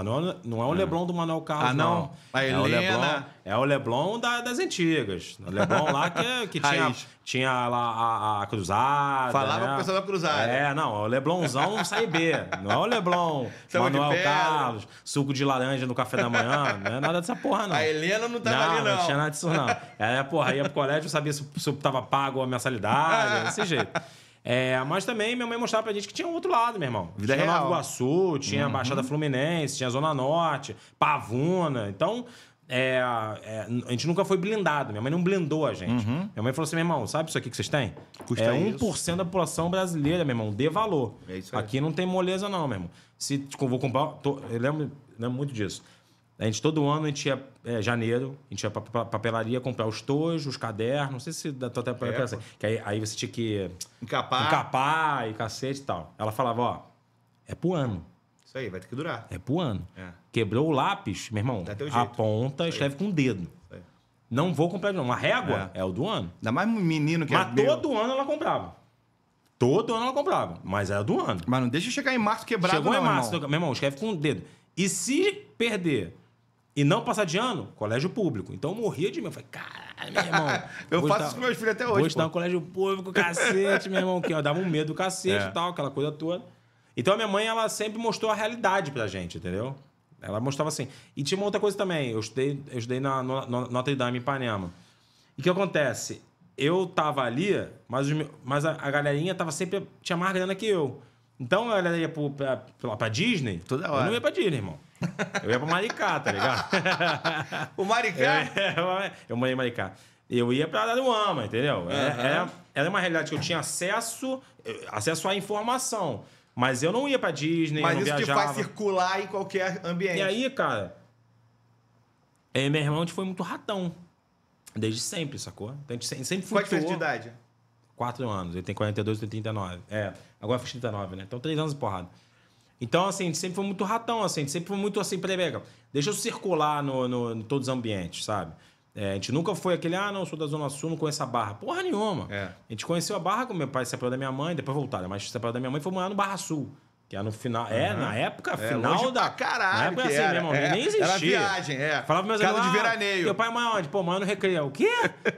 não é o é é. Leblon é. do Manuel Carlos, ah, não. não. A é Helena. O Leblon, é o Leblon da, das antigas. O Leblon lá que, é, que tinha tinha lá a, a, cruzada. Falava né? pro pessoal da cruzada. É, não, o Leblonzão sai B. Não é o Leblon, Samba Manuel Carlos, suco de laranja no café da manhã. Não é nada dessa porra, não. A Helena não tava não, ali, não. Não tinha nada disso, não. Era, é, porra, ia pro colégio, sabia se, se tava pago a mensalidade, desse jeito. É, mas também minha mãe mostrava pra gente que tinha um outro lado, meu irmão. Vida tinha real. Nova Iguaçu, tinha uhum. Baixada Fluminense, tinha Zona Norte, Pavuna. Então, é, é, a gente nunca foi blindado. Minha mãe não blindou a gente. Uhum. Minha mãe falou assim: meu irmão, sabe isso aqui que vocês têm? Custa é 1% isso. da população brasileira, meu irmão. Dê valor. É aqui não tem moleza, não, meu irmão. Se tipo, vou comprar. Tô, eu lembro, lembro muito disso. A gente todo ano, a gente ia. É, janeiro, a gente ia pra, pra papelaria comprar os tojos, os cadernos. Não sei se da tua tempo é, assim, que aí, aí, você tinha que. Encapar. Encapar e cacete e tal. Ela falava, ó, é pro ano. Isso aí, vai ter que durar. É pro ano. É. Quebrou o lápis, meu irmão, aponta, escreve com o dedo. Não vou comprar de novo. Uma régua é. é, o do ano. Ainda mais um menino que é Mas é todo meu... ano ela comprava. Todo ano ela comprava. Mas era do ano. Mas não deixa chegar em março quebrado, Chegou não, em março. Irmão. Meu irmão, escreve com o dedo. E se perder e não passar de ano, colégio público. Então eu morria de mim. Eu falei, caralho, meu irmão. eu faço estar, isso com meus filhos até hoje. Vou estar no colégio público, cacete, meu irmão. Que, ó, dava um medo do cacete é. e é. tal, aquela coisa toda. Então a minha mãe, ela sempre mostrou a realidade pra gente, entendeu? Ela mostrava assim. E tinha uma outra coisa também. Eu estudei, eu estudei na, Notre Dame, em Ipanema. E o que acontece? Eu tava ali, mas, mas a, a galerinha tava sempre. tinha mais grana que eu. Então a galera ia pro, pra, pra, pra Disney. Toda hora. Eu não ia pra Disney, irmão. Eu ia pra Maricá, tá ligado? o Maricá? Eu, é, eu, é, eu morei em Maricá. Eu ia pra Araruama, entendeu? Uhum. Era, era uma realidade que eu tinha acesso, eh, acesso à informação. Mas eu não ia pra Disney, Mas viajava. Mas isso viajava. te faz circular em qualquer ambiente. E aí, cara... É, meu irmão foi muito ratão. Desde sempre, sacou? Então a gente sempre foi. Qual a de idade? Quatro anos. Ele tem 42, eu tenho 39. É, agora eu fiz 39, né? Então três anos porrada. Então, assim, a gente sempre foi muito ratão, assim. A gente sempre foi muito assim, peraí, deixa eu circular no, no, em todos os ambientes, sabe? É, a gente nunca foi aquele, ah, não, sou da Zona Sul, não conheço a Barra. Porra nenhuma. É. A gente conheceu a Barra com meu pai separado separou da minha mãe, depois voltaram, mas separado separou da minha mãe foi morar no Barra Sul. Que era é no final. Uhum. É, na época, é, final da. Caralho, na época que assim, era, meu irmão, é, nem existia. Era viagem, é. Falava meus Casa amigos. de ah, veraneio. Meu pai, é maior, Pô, mano, recreio. O quê?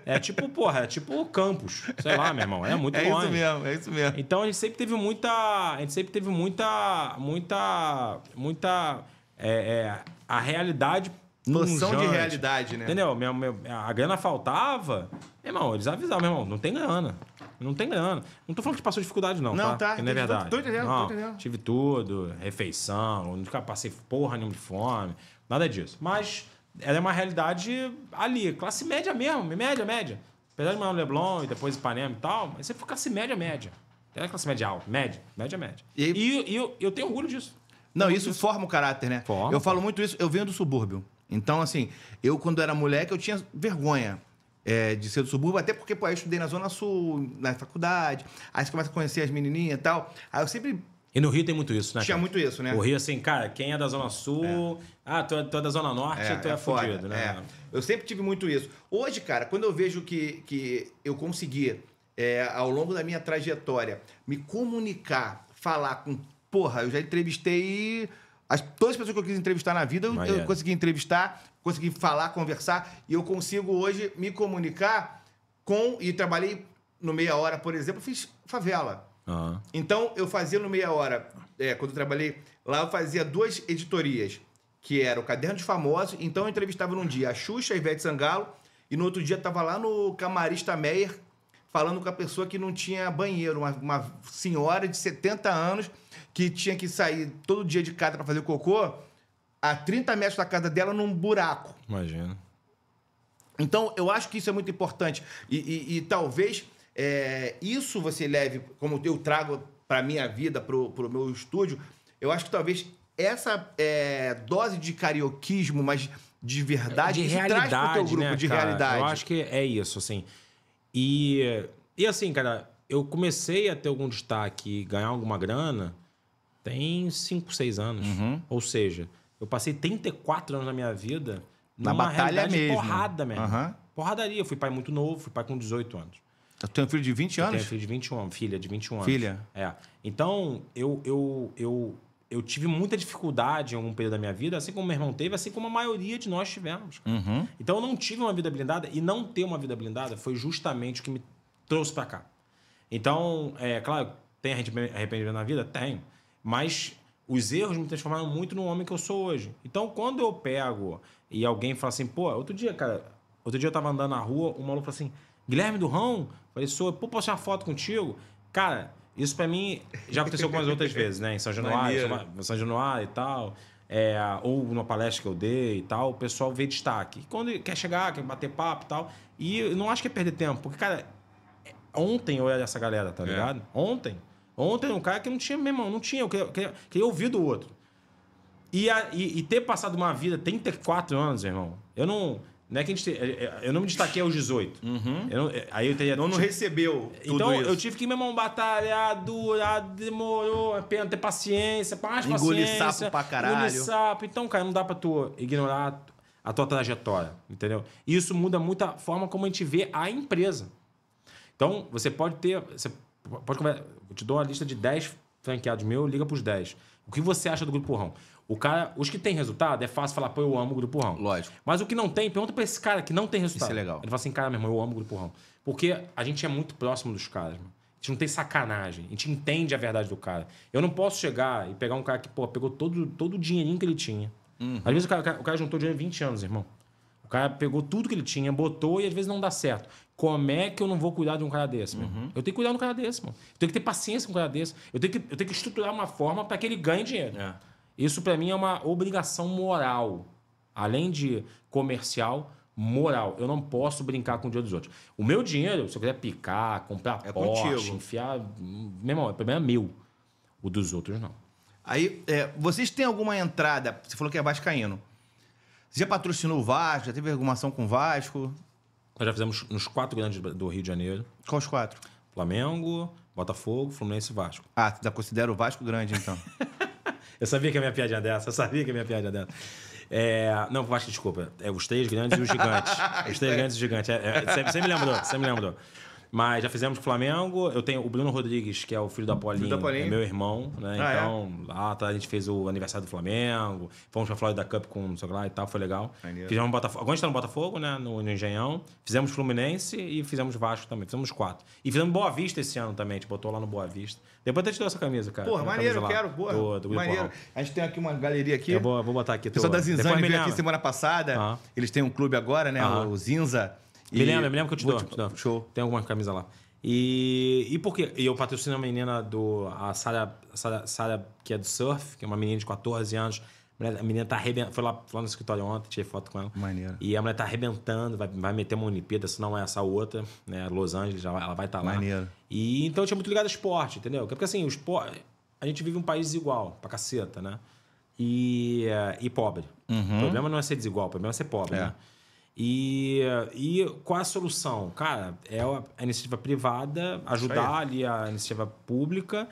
É tipo, porra, é tipo campus. Sei lá, meu irmão. É muito é longe. É isso mesmo, é isso mesmo. Então a gente sempre teve muita. A gente sempre teve muita. Muita. Muita. É, é, a realidade Noção de realidade, né? Entendeu? Minha, minha, a grana faltava. Irmão, eles avisavam, meu irmão, não tem grana. Não tem grana. Não tô falando que passou dificuldade, não. Não, tá. tá não é verdade. Tô entendendo, não, tô entendendo. Tive tudo, refeição, nunca passei porra nenhuma de fome, nada disso. Mas ela é uma realidade ali, classe média mesmo, média, média. Apesar de morar no Leblon e depois Ipanema e tal, mas você foi classe média, média. Era é classe média alta, média, média, média. E, e eu, eu, eu tenho orgulho disso. Não, isso, forma o caráter, né? Forma. Eu falo muito isso, eu venho do subúrbio. Então, assim, eu quando era moleque, eu tinha vergonha. É, de ser do subúrbio, até porque, pô, eu estudei na Zona Sul, na faculdade, aí você começa a conhecer as menininhas e tal. Aí eu sempre e no Rio tem muito isso, né? Tinha cara? muito isso, né? O Rio, assim, cara, quem é da Zona Sul. É. Ah, tu é, tu é, da Zona Norte, é, tu é, é foda, né? É. Eu sempre tive muito isso. Hoje, cara, quando eu vejo que, que eu consegui, é, ao longo da minha trajetória, me comunicar, falar com. Porra, eu já entrevistei as, todas as pessoas que eu quis entrevistar na vida, eu, eu consegui entrevistar, consegui falar, conversar, e eu consigo hoje me comunicar com. E trabalhei no Meia Hora, por exemplo, fiz favela. Uhum. Então, eu fazia no Meia Hora, é, quando eu trabalhei lá, eu fazia duas editorias, que era o Caderno dos Famosos. Então, eu entrevistava num dia a Xuxa, a Ivete Sangalo, e no outro dia estava lá no Camarista Meyer, falando com a pessoa que não tinha banheiro, uma, uma senhora de 70 anos que tinha que sair todo dia de casa para fazer cocô, a 30 metros da casa dela, num buraco. Imagina. Então, eu acho que isso é muito importante. E, e, e talvez é, isso você leve, como eu trago para minha vida, para o meu estúdio, eu acho que talvez essa é, dose de carioquismo, mas de verdade, de realidade, traz pro teu grupo né, de cara? realidade. Eu acho que é isso, assim. E, e assim, cara, eu comecei a ter algum destaque, e ganhar alguma grana, tem 5, 6 anos. Uhum. Ou seja, eu passei 34 anos na minha vida numa na batalha mesmo. porrada mesmo. Uhum. Porradaria. Eu fui pai muito novo, fui pai com 18 anos. Tu tem um filho de 20 anos? Eu tenho filho de 21, filha de 21 anos. Filha. É. Então, eu, eu, eu eu tive muita dificuldade em algum período da minha vida, assim como meu irmão teve, assim como a maioria de nós tivemos. Uhum. Então eu não tive uma vida blindada e não ter uma vida blindada foi justamente o que me trouxe para cá. Então, é claro, tem arrependimento na vida? Tenho. Mas os erros me transformaram muito no homem que eu sou hoje. Então, quando eu pego e alguém fala assim, pô, outro dia, cara, outro dia eu tava andando na rua, um maluco falou assim, Guilherme Durrão? falei, sou, pô, posso tirar foto contigo? Cara, isso para mim já aconteceu algumas outras vezes, né? Em São Januário, São Januário e tal. É, ou numa palestra que eu dei e tal, o pessoal vê destaque. Quando quer chegar, quer bater papo e tal. E eu não acho que é perder tempo, porque, cara, é, ontem eu era essa galera, tá é. ligado? Ontem. Ontem um cara que não tinha mesmo, não tinha, eu queria, queria, queria ouvir do outro. E, a, e, e, ter passado uma vida, 34 anos, irmão. Eu não. Não é que a gente. É, é, eu não me destaquei aos 18. Uhum. Eu não, é, aí eu teria. Não, não recebeu. então isso. eu tive que, meu irmão, batalhar, durar, demorou, ter paciência, mais engolir paciência. Engolir sapo pra caralho. Engolir sapo. Então, cara, não dá pra tu ignorar a tua trajetória, entendeu? E isso muda muito a forma como a gente vê a empresa. Então, você pode ter. Você pode, eu te dou uma lista de 10 franqueados meu, liga pros 10. O que você acha do Grupo Rão? O cara, os que tem resultado, é fácil falar, pô, eu amo o Grupo Rão. Lógico. Mas o que não tem, pergunta pra esse cara que não tem resultado. Isso é legal. Ele fala assim, cara, meu irmão, eu amo o Grupo Rão. Porque a gente é muito próximo dos caras, mano. A gente não tem sacanagem. A gente entende a verdade do cara. Eu não posso chegar e pegar um cara que, pô, pegou todo, todo o dinheirinho que ele tinha. Uhum. Às vezes o cara, o cara juntou dinheiro 20 anos, irmão cara pegou tudo que ele tinha, botou e às vezes não dá certo. Como é que eu não vou cuidar de um cara desse? Uhum. Eu tenho que cuidar de um cara desse, mano. Eu tenho que ter paciência com um cara desse. Eu tenho que, eu tenho que estruturar uma forma para que ele ganhe dinheiro. É. Isso para mim é uma obrigação moral. Além de comercial, moral. Eu não posso brincar com o dinheiro dos outros. O meu dinheiro, se eu quiser picar, comprar é Porsche, contigo. enfiar... Hum, meu irmão, o problema é meu. O dos outros, não. Aí, é, vocês têm alguma entrada... Você falou que é vascaíno. Você já patrocinou o Vasco? Já teve alguma ação com o Vasco? Nós já fizemos nos quatro grandes do Rio de Janeiro. Quais quatro? Flamengo, Botafogo, Fluminense e Vasco. Ah, já considera o Vasco grande, então. eu sabia que a minha piada é dessa, eu sabia que a minha piada é dessa. É, não, Vasco, desculpa. É os três grandes e os gigantes. os três grandes e os gigantes. É, é, você me lembrou, você me lembrou. Mas já fizemos com o Flamengo. Eu tenho o Bruno Rodrigues, que é o filho da Paulinha, filho da Paulinha. é meu irmão, né? Ah, é? então, é? lá tá, a gente fez o aniversário do Flamengo, fomos pra Florida Cup com o seu lá e tal, foi legal. Fizemos Botafogo. Agora a gente tá no Botafogo, né? No, no, Engenhão. Fizemos Fluminense e fizemos Vasco também. Fizemos quatro. E fizemos Boa Vista esse ano também, a gente botou lá no Boa Vista. Depois até te dou essa camisa, cara. Porra, maneiro, eu quero, boa. Do, do maneiro. A gente tem aqui uma galeria aqui. Eu vou, vou botar aqui. pessoal da Zinzane veio aqui semana passada. Ah. Eles têm um clube agora, né? Ah. O Zinza. Me lembra, me lembra que eu te dou, te dou. Show. Tem algumas camisas lá. E, e por quê? E eu patrocino uma menina do. A Sara, Sara, Sara, que é do surf, que é uma menina de 14 anos. A menina tá arrebentando. Foi lá, lá no escritório ontem, tirei foto com ela. Maneiro. E a mulher tá arrebentando, vai, vai meter uma Olimpíada, se não é essa outra, né? Los Angeles, ela vai estar tá lá. Maneiro. E então eu tinha muito ligado ao esporte, entendeu? Porque assim, o esporte. A gente vive um país igual, pra caceta, né? E, eh, e pobre. Uhum. O problema não é ser desigual, o problema é ser pobre, é. né? E, e qual é a solução? Cara, é a iniciativa privada ajudar ali a iniciativa pública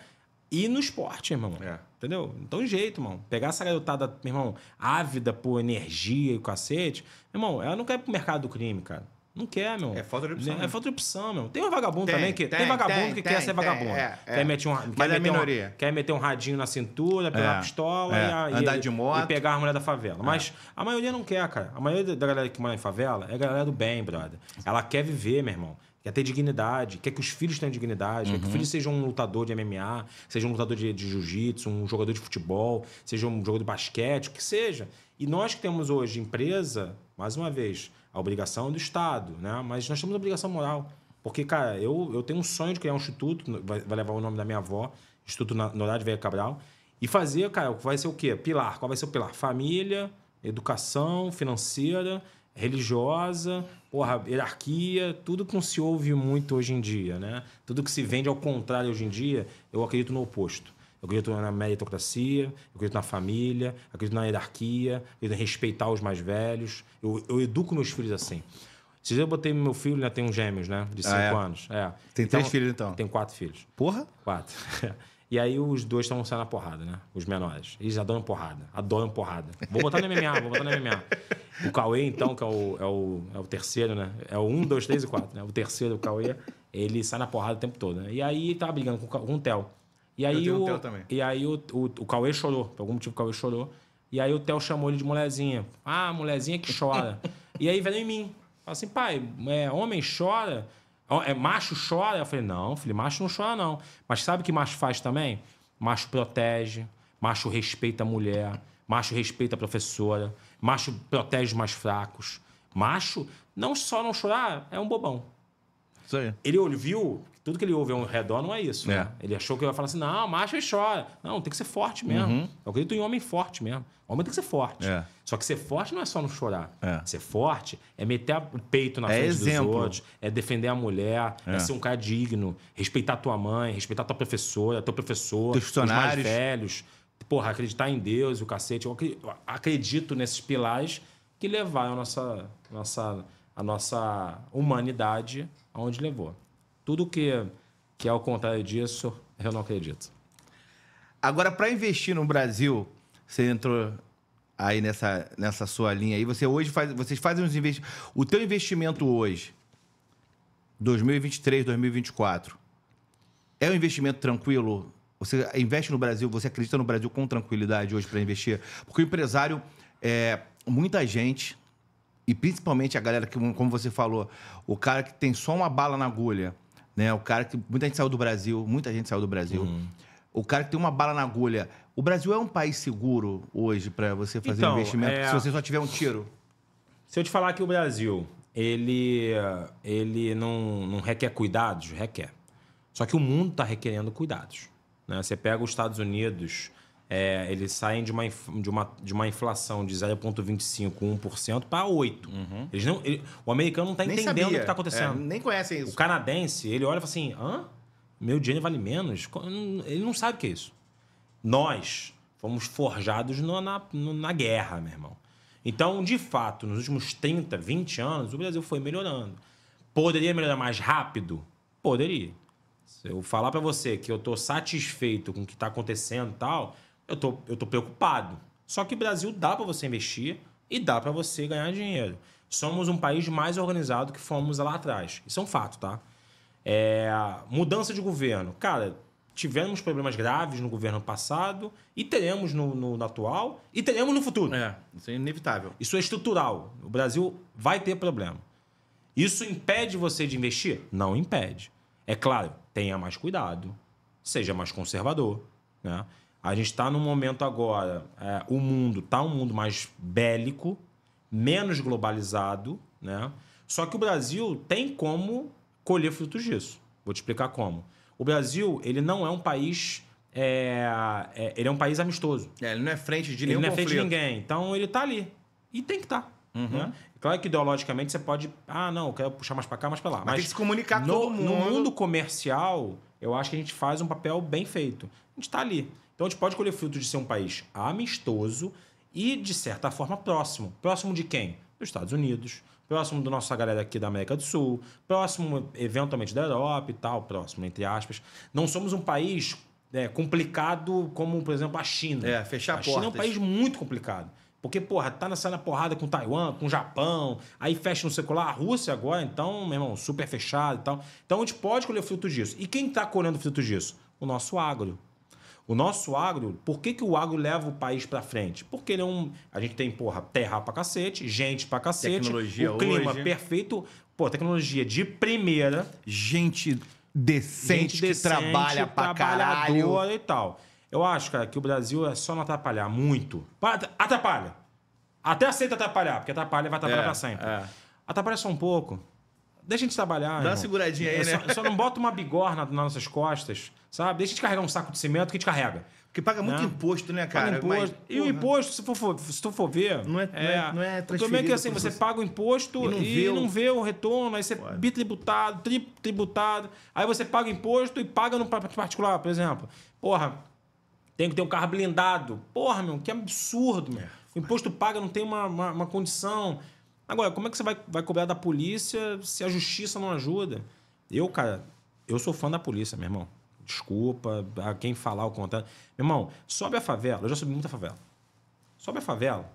e no esporte, irmão. É. Entendeu? Então, jeito, irmão. Pegar essa garotada, meu irmão, ávida por energia e cacete, meu irmão, ela não quer ir pro mercado do crime, cara. Não quer, meu. É falta de opção. É, é falta de opção, meu. Tem um vagabundo tem, também que. Tem, tem vagabundo tem, que quer ser vagabundo. é. Quer é. meter um, quer é meter minoria. Um, quer meter um radinho na cintura, pegar é, a pistola e, andar e, de moto. E pegar a mulher da favela. Mas a maioria não quer, cara. A maioria da galera que mora em favela é a galera do bem, brother. Ela quer viver, meu irmão. Quer ter dignidade, quer que os filhos tenham dignidade, uhum. quer que o uhum. filho seja um lutador de MMA, seja um lutador de, de jiu-jitsu, um jogador de futebol, seja um jogador de basquete, o que seja. E nós que temos hoje empresa, mais uma vez, a obrigação é do Estado, né? Mas nós temos obrigação moral. Porque, cara, eu, eu tenho um sonho de criar um instituto, vai, vai levar o nome da minha avó, Instituto Norad Veia Cabral, e fazer, cara, vai ser o quê? Pilar. Qual vai ser o pilar? Família, educação, financeira, religiosa, porra, hierarquia, tudo que não se ouve muito hoje em dia, né? Tudo que se vende ao contrário hoje em dia, eu acredito no oposto. Eu acredito na meritocracia, eu acredito na família, eu acredito na hierarquia, eu acredito em respeitar os mais velhos. Eu, eu educo meus filhos assim. Se eu botei meu filho, né? Tem uns gêmeos, né? De ah, cinco ah, é. anos. É. Tem então, três filhos, então? Tem quatro filhos. Porra? Quatro. E aí os dois estão saindo na porrada, né? Os menores. Eles adoram porrada. Adoram porrada. Vou botar no MMA, vou botar no MMA. O Cauê, então, que é o, é o, é o terceiro, né? É o um, dois, três e quatro, né? O terceiro, o Cauê, ele sai na porrada o tempo todo, né? E aí ele tá tava brigando com, com o Theo. E aí, eu tenho o, também. E aí o, o, o Cauê chorou, por algum motivo o Cauê chorou. E aí o Theo chamou ele de molezinha. Ah, molezinha que chora. e aí veio em mim. Fala assim, pai, é, homem chora? É, macho chora? Eu falei, não, filho, macho não chora não. Mas sabe o que macho faz também? Macho protege, macho respeita a mulher, macho respeita a professora, macho protege os mais fracos. Macho, não só não chorar, é um bobão. Ele ouviu, tudo que ele ouve ao redor não é isso. É. Né? Ele achou que eu ia falar assim: não, macho e chora. Não, tem que ser forte mesmo. Uhum. Eu acredito em homem forte mesmo. Homem tem que ser forte. É. Só que ser forte não é só não chorar. É. Ser forte é meter o peito na é frente exemplo. dos outros, é defender a mulher, é, é. ser um cara digno, respeitar tua mãe, respeitar tua professora, teu professor, os mais velhos. Porra, acreditar em Deus, o cacete. Eu acredito nesses pilares que levaram a nossa, nossa, a nossa humanidade aonde levou. Tudo que, que é ao contrário disso, eu não acredito. Agora, para investir no Brasil, você entrou aí nessa, nessa sua linha aí. Você hoje faz, vocês fazem os investimentos. O teu investimento hoje, 2023, 2024, é um investimento tranquilo? Você investe no Brasil, você acredita no Brasil com tranquilidade hoje para investir? Porque o empresário, é, muita gente, e principalmente a galera que, como você falou, o cara que tem só uma bala na agulha, né? O cara que. Muita gente saiu do Brasil, muita gente saiu do Brasil. Uhum. O cara que tem uma bala na agulha. O Brasil é um país seguro hoje para você fazer então, investimento é... se você só tiver um tiro? Se eu te falar que o Brasil, ele, ele não, não requer cuidados, requer. Só que o mundo está requerendo cuidados. Né? Você pega os Estados Unidos, é, eles saem de uma, de uma, de uma inflação de 0,25%, 1% para 8%. Uhum. Eles não, ele, o americano não está entendendo sabia. o que está acontecendo. É, nem conhece isso. O canadense, ele olha e fala assim: hã? Meu dinheiro vale menos? Ele não sabe o que é isso. Nós fomos forjados no, na, no, na guerra, meu irmão. Então, de fato, nos últimos 30, 20 anos, o Brasil foi melhorando. Poderia melhorar mais rápido? Poderia. Se eu falar para você que eu estou satisfeito com o que está acontecendo e tal, eu tô, eu tô preocupado. Só que Brasil dá para você investir e dá para você ganhar dinheiro. Somos um país mais organizado que fomos lá atrás. Isso é um fato, tá? É, mudança de governo. Cara, tivemos problemas graves no governo passado e teremos no, no, no atual e teremos no futuro. É, isso é inevitável. Isso é estrutural. O Brasil vai ter problema. Isso impede você de investir? Não impede. É claro, tenha mais cuidado, seja mais conservador, né? A gente está num momento agora, é, o mundo está um mundo mais bélico, menos globalizado, né? Só que o Brasil tem como colher frutos disso. Vou te explicar como. O Brasil, ele não é um país. É, é, ele é um país amistoso. É, ele não é frente de ninguém. Ele não é frente de ninguém. Então ele está ali. E tem que estar. Tá, uhum. né? Claro que ideologicamente você pode. Ah, não, eu quero puxar mais para cá, mais para lá. Mas, Mas, tem que se comunicar com no, todo mundo. No mundo comercial, eu acho que a gente faz um papel bem feito. A gente está ali. Então a gente pode colher frutos de ser um país amistoso e, de certa forma, próximo. Próximo de quem? Dos Estados Unidos, próximo da nossa galera aqui da América do Sul, próximo, eventualmente, da Europa e tal, próximo, entre aspas. Não somos um país é, complicado como, por exemplo, a China. É, fechar a A China é um país muito complicado. Porque, porra, tá nessa porrada com Taiwan, com Japão, aí fecha no secular, a Rússia agora, então, meu irmão, super fechado e tal. Então a gente pode colher fruto disso. E quem tá colhendo fruto disso? O nosso agro. O nosso agro, por que, que o agro leva o país para frente? Porque ele é um. A gente tem, porra, terra pra cacete, gente pra cacete, tecnologia o clima hoje. perfeito, pô, tecnologia de primeira. Gente decente, gente decente que trabalha pra caralho. e tal. Eu acho, cara, que o Brasil é só não atrapalhar muito. Atrapalha. Até aceita atrapalhar, porque atrapalha vai atrapalhar é, pra sempre. É. Atrapalha só um pouco. Deixa a gente trabalhar. Dá irmão. uma seguradinha aí, né? Só, só, não bota uma bigorna nas nossas costas, sabe? Deixa a gente carregar um saco de cimento que a gente carrega. Porque paga muito né? imposto, né, cara? Paga imposto. Mas, e o imposto, se, for, se for ver. É, não é, é, não é, não é transferido. Também que assim, você paga o imposto e não, e vê, o... vê o retorno, aí você é bitributado, tributado. Aí você paga imposto e paga no particular, por exemplo. Porra, tem que ter um carro blindado. Porra, meu, que absurdo, meu. É, o imposto paga não tem uma, uma, uma condição. Agora, como é que você vai, vai cobrar da polícia se a justiça não ajuda? Eu, cara, eu sou fã da polícia, meu irmão. Desculpa, a quem falar o contrário. Meu irmão, sobe a favela. Eu já subi muita favela. Sobe a favela.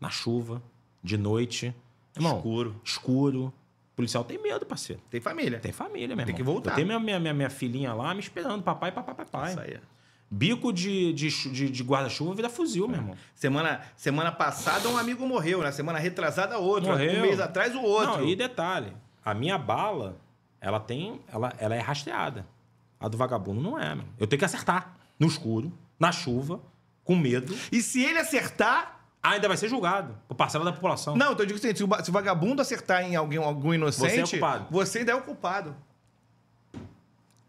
Na chuva, de noite. Irmão, escuro. Escuro. O policial tem medo, parceiro. Tem família. Tem família, meu irmão. Tem que voltar. Tem minha, minha, minha, minha filhinha lá me esperando, papai, papai, papai. Isso aí. É. Bico de, de, de, de guarda-chuva vira fuzil, é. meu irmão. Semana, semana passada um amigo morreu, na né? semana retrasada outro, morreu. um mês atrás o outro. Não, e detalhe, a minha bala, ela tem, ela, ela é rasteada. A do vagabundo não é, meu. Eu tenho que acertar no escuro, na chuva, com medo. E se ele acertar, ah, ainda vai ser julgado por parcela da população. Não, então eu digo assim, o seguinte, se o vagabundo acertar em alguém, algum inocente, você, é culpado. você ainda é o culpado.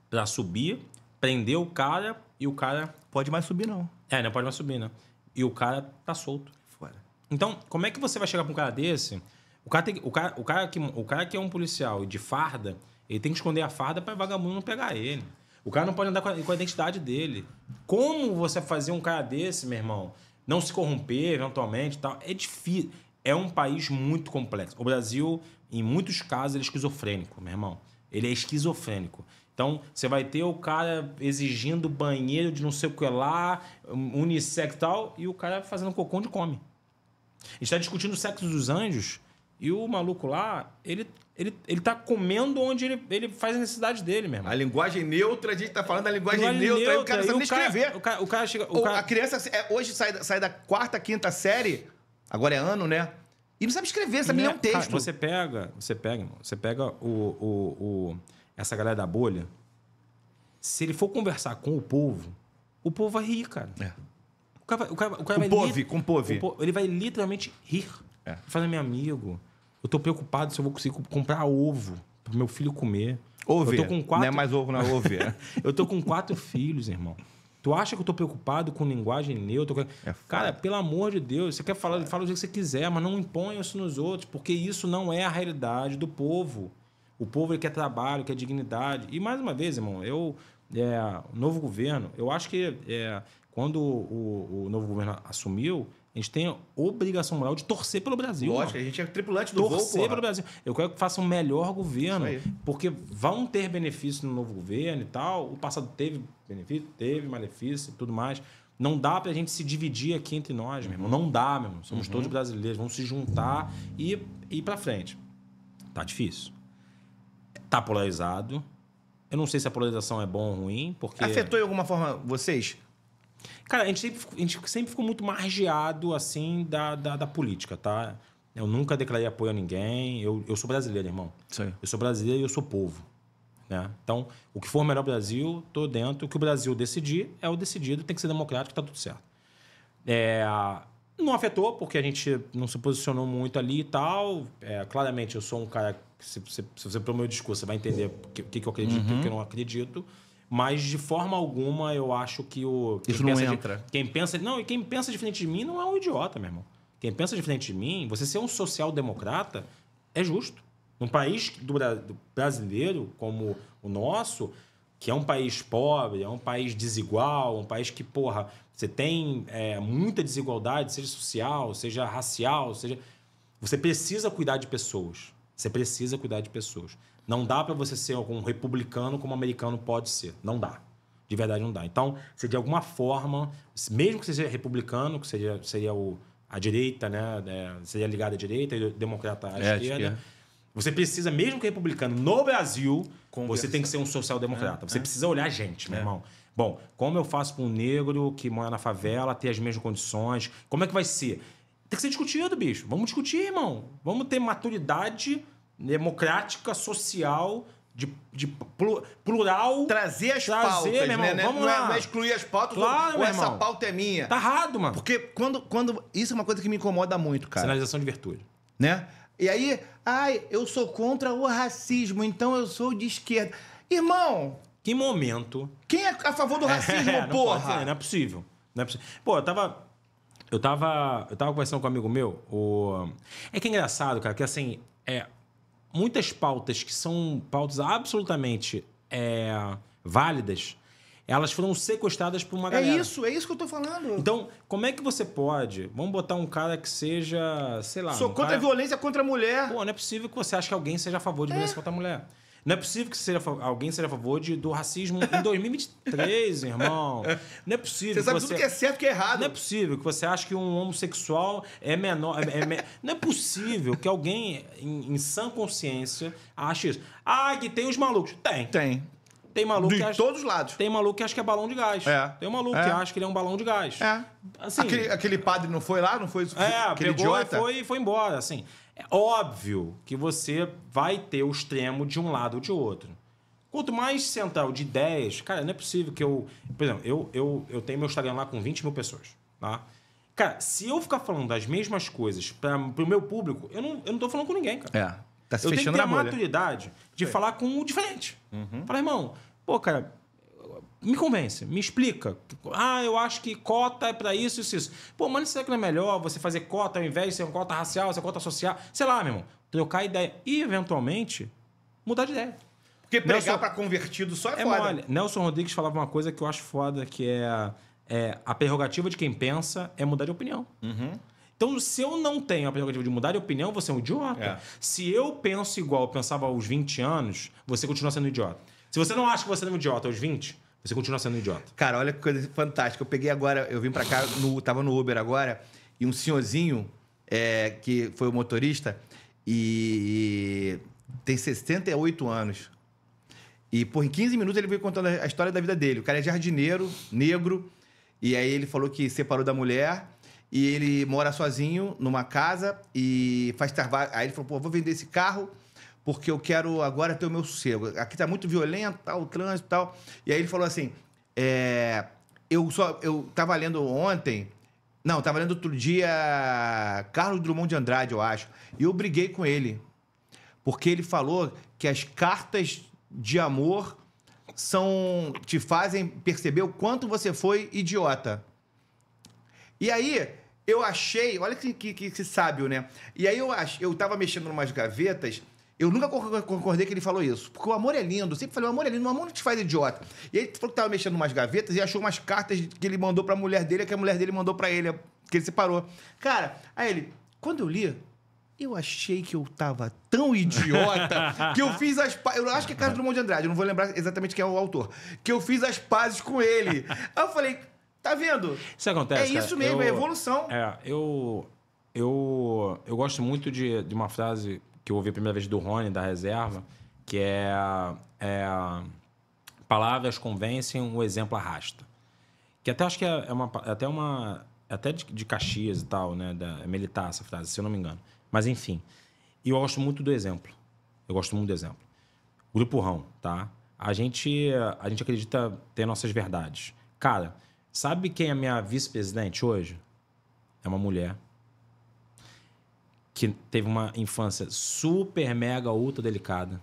Pra subir, prender o cara e o cara. Pode mais subir, não. É, não pode mais subir, né? E o cara tá solto. Fora. Então, como é que você vai chegar pra um cara desse? O cara, tem, o cara, o cara, que, o cara que é um policial de farda, ele tem que esconder a farda para vagabundo não pegar ele. O cara não pode andar com a, com a identidade dele. Como você fazer um cara desse, meu irmão, não se corromper eventualmente tal? É difícil. É um país muito complexo. O Brasil, em muitos casos, ele é esquizofrênico, meu irmão. Ele é esquizofrênico. Então, você vai ter o cara exigindo banheiro de não sei o que lá, unissex e tal, e o cara fazendo cocô onde come. está discutindo o sexo dos anjos e o maluco lá, ele, ele, ele tá comendo onde ele, ele faz a necessidade dele mesmo. A linguagem neutra, a gente tá falando da linguagem, linguagem neutra, neutra, tá e o cara não sabe nem cara, escrever. O cara, o cara chega. O cara... A criança é, hoje sai, sai da quarta, quinta série, agora é ano, né? E não sabe escrever, sabe ler né? um texto. Cara, você pega, você pega, irmão, você pega o, o, o essa galera da bolha, se ele for conversar com o povo, o povo vai rir, cara. É. O cara, o cara, o cara com vai povo, com povo. Po... Ele vai literalmente rir. É. Fala, meu amigo, eu tô preocupado se eu vou conseguir comprar ovo pro meu filho comer. Ovo. É. Quatro... Não é mais ovo, não é ovo. É. eu tô com quatro filhos, irmão. Tu acha que eu tô preocupado com linguagem neutra? É cara, pelo amor de Deus, você quer falar, fala o que você quiser, mas não imponha isso nos outros, porque isso não é a realidade do povo. O povo quer trabalho, quer dignidade. E mais uma vez, irmão, eu. É, o novo governo, eu acho que é, quando o, o novo governo assumiu, a gente tem a obrigação moral de torcer pelo Brasil. Lógico, a gente é tripulante do torcer voo, Torcer pelo Brasil. Eu quero que faça um melhor governo, porque vão ter benefícios no novo governo e tal. O passado teve benefício, teve malefício e tudo mais. Não dá pra gente se dividir aqui entre nós, meu irmão. Uhum. Não dá, meu irmão. Somos uhum. todos brasileiros. Vamos se juntar e ir pra frente. Tá difícil tá polarizado. Eu não sei se a polarização é bom ou ruim, porque. Afetou de alguma forma vocês? Cara, a gente sempre, a gente sempre ficou muito margeado, assim, da, da, da política, tá? Eu nunca declarei apoio a ninguém. Eu, eu sou brasileiro, irmão. Sim. Eu sou brasileiro e eu sou povo. Né? Então, o que for melhor Brasil, tô dentro. O que o Brasil decidir é o decidido, tem que ser democrático, tá tudo certo. É, não afetou, porque a gente não se posicionou muito ali e tal. É, claramente, eu sou um cara se, se, se você pelo meu discurso, você vai entender o que, que, eu acredito e uhum. o que uhum. eu não acredito. Mas, de forma alguma, eu acho que o. Isso não entra. De, quem pensa. Não, e quem pensa diferente de mim não é um idiota, meu irmão. Quem pensa diferente de mim, você ser um social-democrata é justo. Num país do, do brasileiro, como o nosso, que é um país pobre, é um país desigual, um país que, porra, você tem é, muita desigualdade, seja social, seja racial, seja. Você precisa cuidar de pessoas. Você precisa cuidar de pessoas. Não dá para você ser um republicano como um americano pode ser. Não dá. De verdade, não dá. Então, se de alguma forma, mesmo que seja republicano, que seja, seria o, a direita, né? É, seria ligada à direita e democrata à é, esquerda. É. Você precisa, mesmo que republicano, no Brasil, Conversa. você tem que ser um social-democrata. você é. precisa olhar a gente, meu é. irmão. Bom, como eu faço para um negro que mora na favela ter as mesmas condições? Como é que vai ser? tem que ser discutido, bicho. Vamos discutir, irmão. Vamos ter maturidade democrática, social, de, de plural. Trazer as trazer, pautas, meu né? irmão, né? Vamos não, é lá. não é excluir as pautas claro, ou, essa pauta é minha. Tá errado, mano. Porque quando, quando. Isso é uma coisa que me incomoda muito, cara. Sinalização de virtude. Né? E aí, ai, eu sou contra o racismo, então eu sou de esquerda. Irmão! Que momento. Quem é a favor do é, racismo, é, porra? Não, não, é possível. Não é possível. Pô, eu tava eu tava, eu tava conversando com um amigo meu, o... é que é engraçado, cara, que assim, é, muitas pautas que são pautas absolutamente é, válidas, elas foram sequestradas por uma é galera. É isso, é isso que eu tô falando. Então, como é que você pode? Vamos botar um cara que seja, sei lá. Sou um contra cara... a violência contra a mulher. Pô, não é possível que você ache que alguém seja a favor de é. violência contra a mulher. Não é possível que seja, alguém seja a favor de, do racismo em 2023, irmão. Não é possível. Você sabe você, tudo que é certo e que é errado. Não é possível que você ache que um homossexual é menor. É, é me... não é possível que alguém, em, em sã consciência, ache isso. Ah, que tem os malucos. Tem. Tem. Tem maluco de que acha, todos os lados. Tem maluco que acha que é balão de gás. É. Tem um maluco é. que acha que ele é um balão de gás. É. Assim, aquele, aquele padre não foi lá, não foi É, aquele pegou idiota. e foi, foi embora, assim. É óbvio que você vai ter o extremo de um lado ou de outro. Quanto mais central de ideias, cara, não é possível que eu. Por exemplo, eu, eu, eu tenho meu Instagram lá com 20 mil pessoas. Tá? Cara, se eu ficar falando das mesmas coisas para o meu público, eu não, eu não tô falando com ninguém, cara. É. Tá se eu tenho que ter a bolha. maturidade de falar com o diferente. Uhum. irmão, pô, cara, me convence, me explica. Ah, eu acho que cota é para isso, isso, isso. Pô, mano, será que não é melhor você fazer cota ao invés de ser uma cota racial, ser uma cota social? Sei lá, meu irmão. Trocar ideia e, eventualmente, mudar de ideia. Porque pregar Nelson... para convertido só é, é foda. Mole. Nelson Rodrigues falava uma coisa que eu acho foda, que é, é a prerrogativa de quem pensa é mudar de opinião. Uhum. Então, se eu não tenho a prerrogativa de mudar de opinião, você é um idiota. É. Se eu penso igual eu pensava aos 20 anos, você continua sendo um idiota. Se você não acha que você é um idiota aos 20, você continua sendo um idiota. Cara, olha que coisa fantástica. Eu peguei agora, eu vim para cá, no, tava no Uber agora, e um senhorzinho, é, que foi o motorista, e, e tem 68 anos. E por 15 minutos ele veio contando a história da vida dele. O cara é jardineiro, negro, e aí ele falou que separou da mulher e ele mora sozinho numa casa e faz trabalho. Aí ele falou: pô, vou vender esse carro porque eu quero agora ter o meu sossego. Aqui tá muito violento, tá o trânsito e tal. E aí ele falou assim: é, eu só. Eu tava lendo ontem. Não, tava lendo outro dia Carlos Drummond de Andrade, eu acho. E eu briguei com ele. Porque ele falou que as cartas de amor são te fazem perceber o quanto você foi idiota. E aí, eu achei, olha que, que, que, sábio, né? E aí eu ach, eu tava mexendo em umas gavetas eu nunca concordei que ele falou isso. Porque o amor é lindo. Eu sempre falei, o amor é lindo, o amor não te faz idiota. E ele falou que tava mexendo umas gavetas e achou umas cartas que ele mandou pra mulher dele, que a mulher dele mandou pra ele, que ele separou. Cara, aí ele, quando eu li, eu achei que eu tava tão idiota que eu fiz as pazes. Eu acho que é Carlos Drummond de Andrade, eu não vou lembrar exatamente quem é o autor. Que eu fiz as pazes com ele. Aí eu falei, tá vendo? Isso acontece. É cara. isso mesmo, é eu, é evolução. É, eu. Eu, eu gosto muito de, de uma frase que eu ouvi a primeira vez do Rony, da reserva, que é, é Palavras convencem, o um exemplo arrasta. Que até acho que é, é uma. Até uma. Até de, de Caxias e tal, né? Da, é militar essa frase, se eu não me engano. Mas enfim. E eu gosto muito do exemplo. Eu gosto muito do exemplo. Grupo Rão, tá? A gente, a gente acredita ter nossas verdades. Cara, sabe quem é minha vice-presidente hoje? É uma mulher que teve uma infância super, mega, ultra delicada,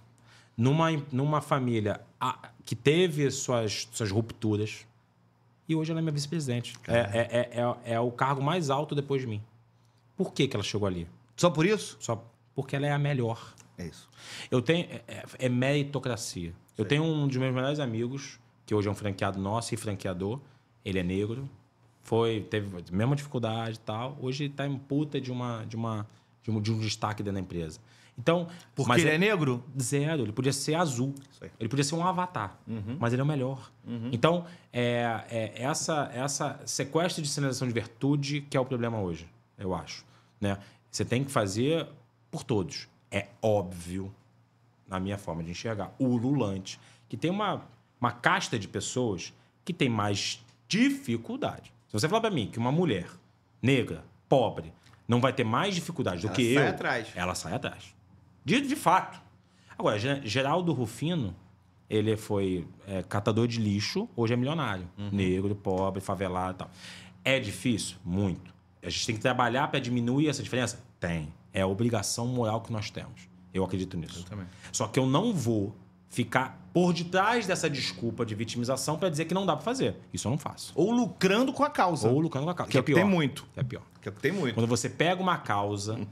numa, numa família a, que teve suas, suas rupturas, e hoje ela é minha vice-presidente. É, é, é, é, é, o cargo mais alto depois de mim. Por que, que ela chegou ali? Só por isso? Só porque ela é a melhor. É isso. Eu tenho. É, é, é meritocracia. Sei. Eu tenho um dos meus melhores amigos, que hoje é um franqueado nosso e franqueador. Ele é negro. Foi, teve a mesma dificuldade e tal. Hoje está em puta de uma, de uma de um, de um destaque dentro da empresa. Então, Porque ele é, negro? Zero. Ele podia ser azul. Ele podia ser um avatar. Uhum. Mas ele é o melhor. Uhum. Então, é, é, essa, essa sequestro de sinalização de virtude que é o problema hoje, eu acho. Né? Você tem que fazer por todos. É óbvio, na minha forma de enxergar, o que tem uma, uma casta de pessoas que tem mais dificuldade. Se você falar para mim que uma mulher negra, pobre, não vai ter mais dificuldade ela do que eu. Ela sai atrás. Ela sai atrás. De, de fato. Agora, Geraldo Rufino, ele foi é, catador de lixo, hoje é milionário. Uhum. Negro, pobre, favelado e tal. É difícil? Muito. A gente tem que trabalhar para diminuir essa diferença? Tem. É a obrigação moral que nós temos. Eu acredito nisso. Eu também. Só que eu não vou ficar por detrás dessa desculpa de vitimização para dizer que não dá para fazer. Isso eu não faço. Ou lucrando com a causa. Ou lucrando com a causa. Que, é que é pior. tem muito. Que é pior. Que tem muito. Quando você pega uma causa, hum.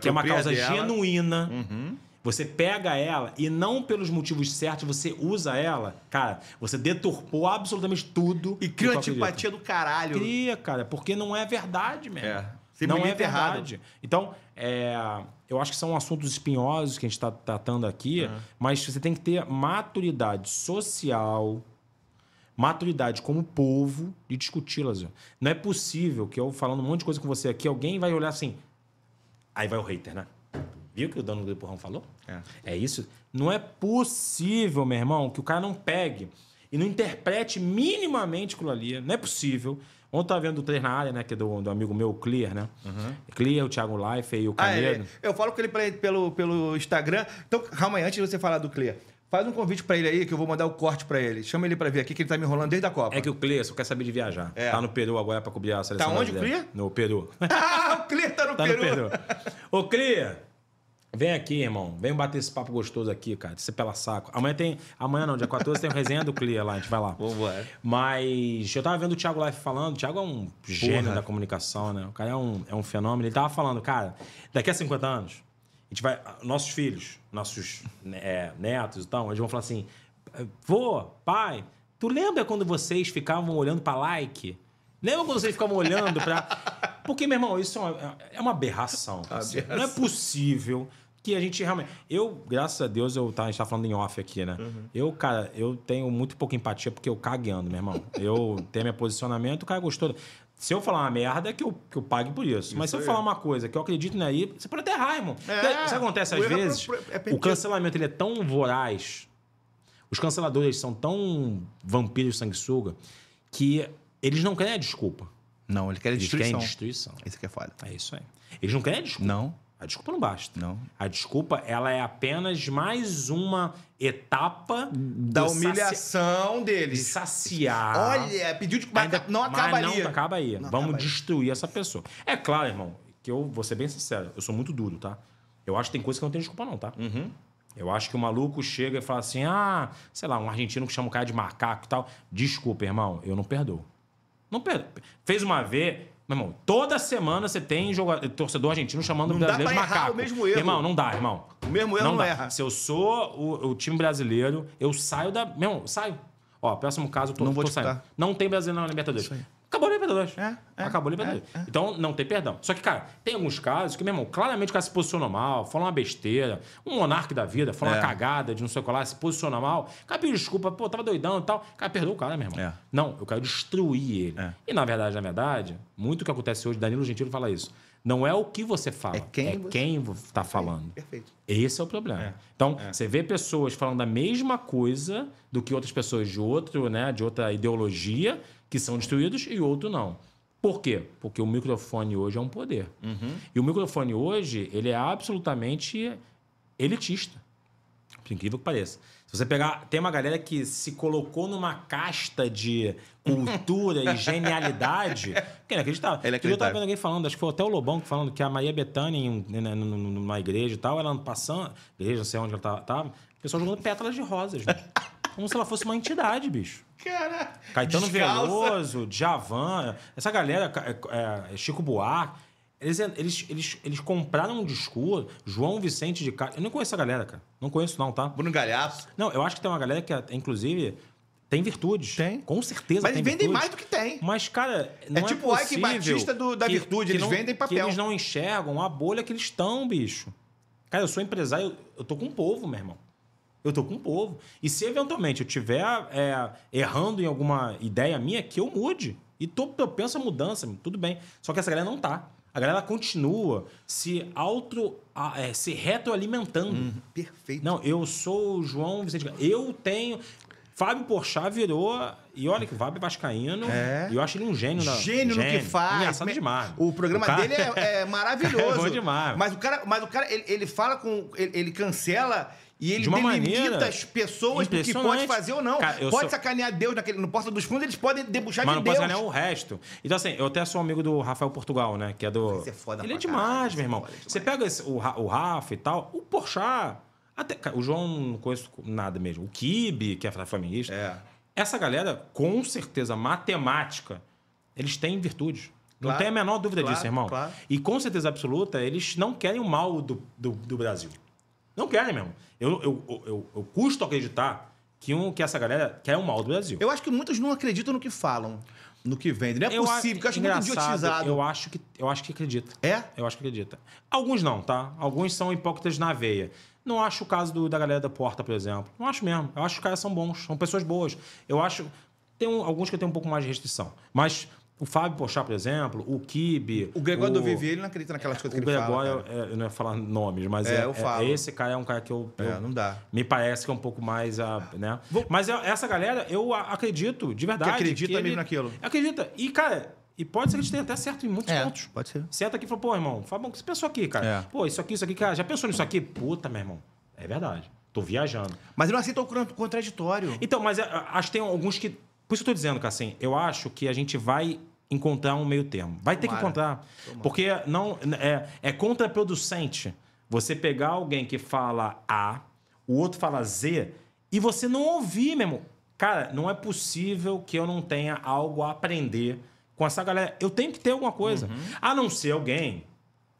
que é uma causa dela. genuína, uhum. você pega ela e não pelos motivos certos você usa ela, cara, você deturpou absolutamente tudo. E cria antipatia do caralho. Cria, cara, porque não é verdade mesmo. É. Tem não é verdade. Errado. Então, é, eu acho que são assuntos espinhosos que a gente está tratando aqui, é. mas você tem que ter maturidade social, maturidade como povo de discuti-las. Não é possível que eu falando um monte de coisa com você aqui, alguém vai olhar assim. Aí vai o hater, né? Viu que o dono do empurrão falou? É. é isso? Não é possível, meu irmão, que o cara não pegue e não interprete minimamente aquilo ali. Não é possível Ontem tava vendo o três na área, né? Que é do, do amigo meu, o Clear, né? Uhum. Clear, o Thiago Life e o ah, é, Canedo. Ah, é, eu falo com ele pelo, pelo Instagram. Então, calma aí, antes de você falar do Clear. Faz um convite para ele aí, que eu vou mandar o corte para ele. Chama ele para ver aqui, que ele tá me enrolando desde a Copa. É que o Clear só quer saber de viajar. É. Tá no Peru agora para cobrir a tá seleção. Tá onde o Clear? No Peru. Ah, o Clear tá no tá Peru. No Peru. Ô, Clear, Vem aqui, irmão. Vem bater esse papo gostoso aqui, cara. Você pela saco. Amanhã tem. Amanhã não, dia 14 tem resenha do Clear lá, a gente vai lá. Vambora. Mas eu tava vendo o Thiago Life falando. O Thiago é um gênio Porra. da comunicação, né? O cara é um, é um fenômeno. Ele tava falando, cara, daqui a 50 anos, a gente vai. Nossos filhos, nossos né, é, netos e tal, eles vão falar assim: vô, pai, tu lembra quando vocês ficavam olhando pra like? Lembra quando vocês ficavam olhando pra. Porque, meu irmão, isso é uma, é uma aberração, aberração, Não é possível que a gente realmente. Eu, graças a Deus, eu tá, a gente tá falando em off aqui, né? Uhum. Eu, cara, eu tenho muito pouca empatia porque eu cagueando, meu irmão. Eu tenho meu posicionamento, o cara gostou. Se eu falar uma merda, é que eu, que eu pague por isso. isso Mas se eu é. falar uma coisa que eu acredito na aí, você pode até errar, irmão. É, isso acontece às é vezes. É o cancelamento ele é tão voraz, os canceladores são tão vampiros sanguessuga, que eles não querem a desculpa. Não, eles querem destruição. Eles querem destruição. Isso que é foda. É isso aí. Eles não querem a desculpa. Não. A desculpa não basta. Não. A desculpa ela é apenas mais uma etapa da humilhação saci... deles. De saciar. Olha, pediu de Ainda... não acaba aí. Não acaba aí. Não Vamos acaba destruir aí. essa pessoa. É claro, irmão, que eu vou ser bem sincero, eu sou muito duro, tá? Eu acho que tem coisa que não tem desculpa, não, tá? Uhum. Eu acho que o maluco chega e fala assim: ah, sei lá, um argentino que chama o cara de macaco e tal. Desculpa, irmão, eu não perdoo. Não perdoo. Fez uma vez, meu irmão, toda semana você tem jogador, torcedor argentino chamando não o brasileiro dá pra de macaco. o mesmo erro. Irmão, não dá, irmão. O mesmo erro não, não erra. Se eu sou o, o, time brasileiro, eu saio da. Meu irmão, saio. Ó, próximo caso, eu tô, não vou tô saindo. Não tem brasileiro na Libertadores. Acabou o Libertadores. É, é, Acabou o Libertadores. É, é, então, não tem perdão. Só que, cara, tem alguns casos que, meu irmão, claramente o cara se posicionou mal, falou uma besteira, um monarca da vida, falou uma é. cagada de não sei o que lá, se posicionou mal. Cara, desculpa, pô, tava doidão e tal. Cara, perdoa o cara, meu irmão. É. Não, eu quero destruir ele. E, na verdade, na verdade, muito o que acontece hoje, Danilo Gentili fala isso. Não é o que você fala, é quem, é você... quem tá falando. Perfeito. Esse é o problema. É. Então, é. você vê pessoas falando a mesma coisa do que outras pessoas de outro, né, de outra ideologia, que são destruídos e outro não. Por quê? Porque o microfone hoje é um poder. Uhum. E o microfone hoje, ele é absolutamente elitista. Por incrível que pareça. Se você pegar. Tem uma galera que se colocou numa casta de cultura e genialidade. Que é inacreditável. É Eu tava vendo alguém falando, acho que foi até o Lobão falando que a Maria Bethânia, em, né, né numa igreja e tal, ela passando. Igreja, não sei onde ela tava tá, tá, o pessoal jogando pétalas de rosas. Né? Como se ela fosse uma entidade, bicho. Cara, Caetano descalça. Veloso, Djavan, essa galera, é, é, é, Chico Buarque, eles, eles, eles, eles compraram um discurso, João Vicente de Castro. Eu não conheço essa galera, cara. Não conheço, não, tá? Bruno Galhaço. Não, eu acho que tem uma galera que, inclusive, tem virtudes. Tem. Com certeza Mas tem vendem virtudes. mais do que tem. Mas, cara, é não é, tipo É o Ike Batista do, da que, virtude, que eles não, vendem papel. Que eles não enxergam a bolha que eles estão, bicho. Cara, eu sou empresário, eu tô com o povo, meu irmão. Eu tô com o povo. E se eventualmente eu tiver é, errando em alguma ideia minha, que eu mude. E tô penso a mudança, tudo bem. Só que essa galera não tá. A galera continua se auto é, se retroalimentando. Hum, perfeito. Não, eu sou o João Vicente. Eu tenho. Fábio Porchat virou. E olha que o Fábio é Vascaíno. É. E eu acho ele um gênio. Na... Gênio, no que faz. Engraçado demais. O programa o cara... dele é, é maravilhoso. é bom demais. Mas o cara, mas o cara ele, ele fala com. Ele, ele cancela e ele de delimita as pessoas do que pode fazer ou não. Cara, pode sou... sacanear Deus naquele, no Porta dos Fundos, eles podem debuxar Mas de não Deus. Mas não pode sacanear o resto. Então, assim, eu até sou amigo do Rafael Portugal, né? Que é do... Isso é foda Ele é demais, meu é irmão. É demais. Você pega esse, o, o Rafa e tal, o Porchat... Até, o João não conheço nada mesmo. O Kibe, que é flamenguista. É. Essa galera, com certeza, matemática, eles têm virtudes. Claro, não tem a menor dúvida claro, disso, irmão. Claro. E com certeza absoluta, eles não querem o mal do, do, do Brasil. Não querem mesmo. Eu, eu, eu, eu, eu custo acreditar que, um, que essa galera quer o mal do Brasil. Eu acho que muitos não acreditam no que falam, no que vendem. Não é eu possível, porque eu acho muito idiotizado. Eu acho, que, eu acho que acredita. É? Eu acho que acredita. Alguns não, tá? Alguns são hipócritas na veia. Não acho o caso do, da galera da Porta, por exemplo. Não acho mesmo. Eu acho que os caras são bons, são pessoas boas. Eu acho. Tem um, alguns que eu tenho um pouco mais de restrição. Mas o Fábio Pochá, por exemplo, o Kibe. O Gregório o... do Vivi, ele não acredita naquelas coisas que ele Gregório, fala. O é, Gregório, eu não ia falar nomes, mas é, é, é, esse cara é um cara que eu, é, eu. É, não dá. Me parece que é um pouco mais. A, né? Vou... Mas eu, essa galera, eu acredito, de verdade. Que acredita que mesmo ele... naquilo. Acredita. E, cara, e pode ser que a gente tenha até certo em muitos é, pontos. Pode ser. Certo aqui e falou, pô, irmão, Fabão, o que você pensou aqui, cara? É. Pô, isso aqui, isso aqui, cara, já pensou nisso aqui? Puta, meu irmão. É verdade. Tô viajando. Mas eu não aceito o contraditório. Então, mas é, acho que tem alguns que. Por isso eu tô dizendo, cara, assim, eu acho que a gente vai encontrar um meio termo. Vai Tomara. ter que encontrar. Tomara. Porque não é, é contraproducente você pegar alguém que fala A, o outro fala Z, e você não ouvir mesmo. Cara, não é possível que eu não tenha algo a aprender com essa galera. Eu tenho que ter alguma coisa. Uhum. A não ser alguém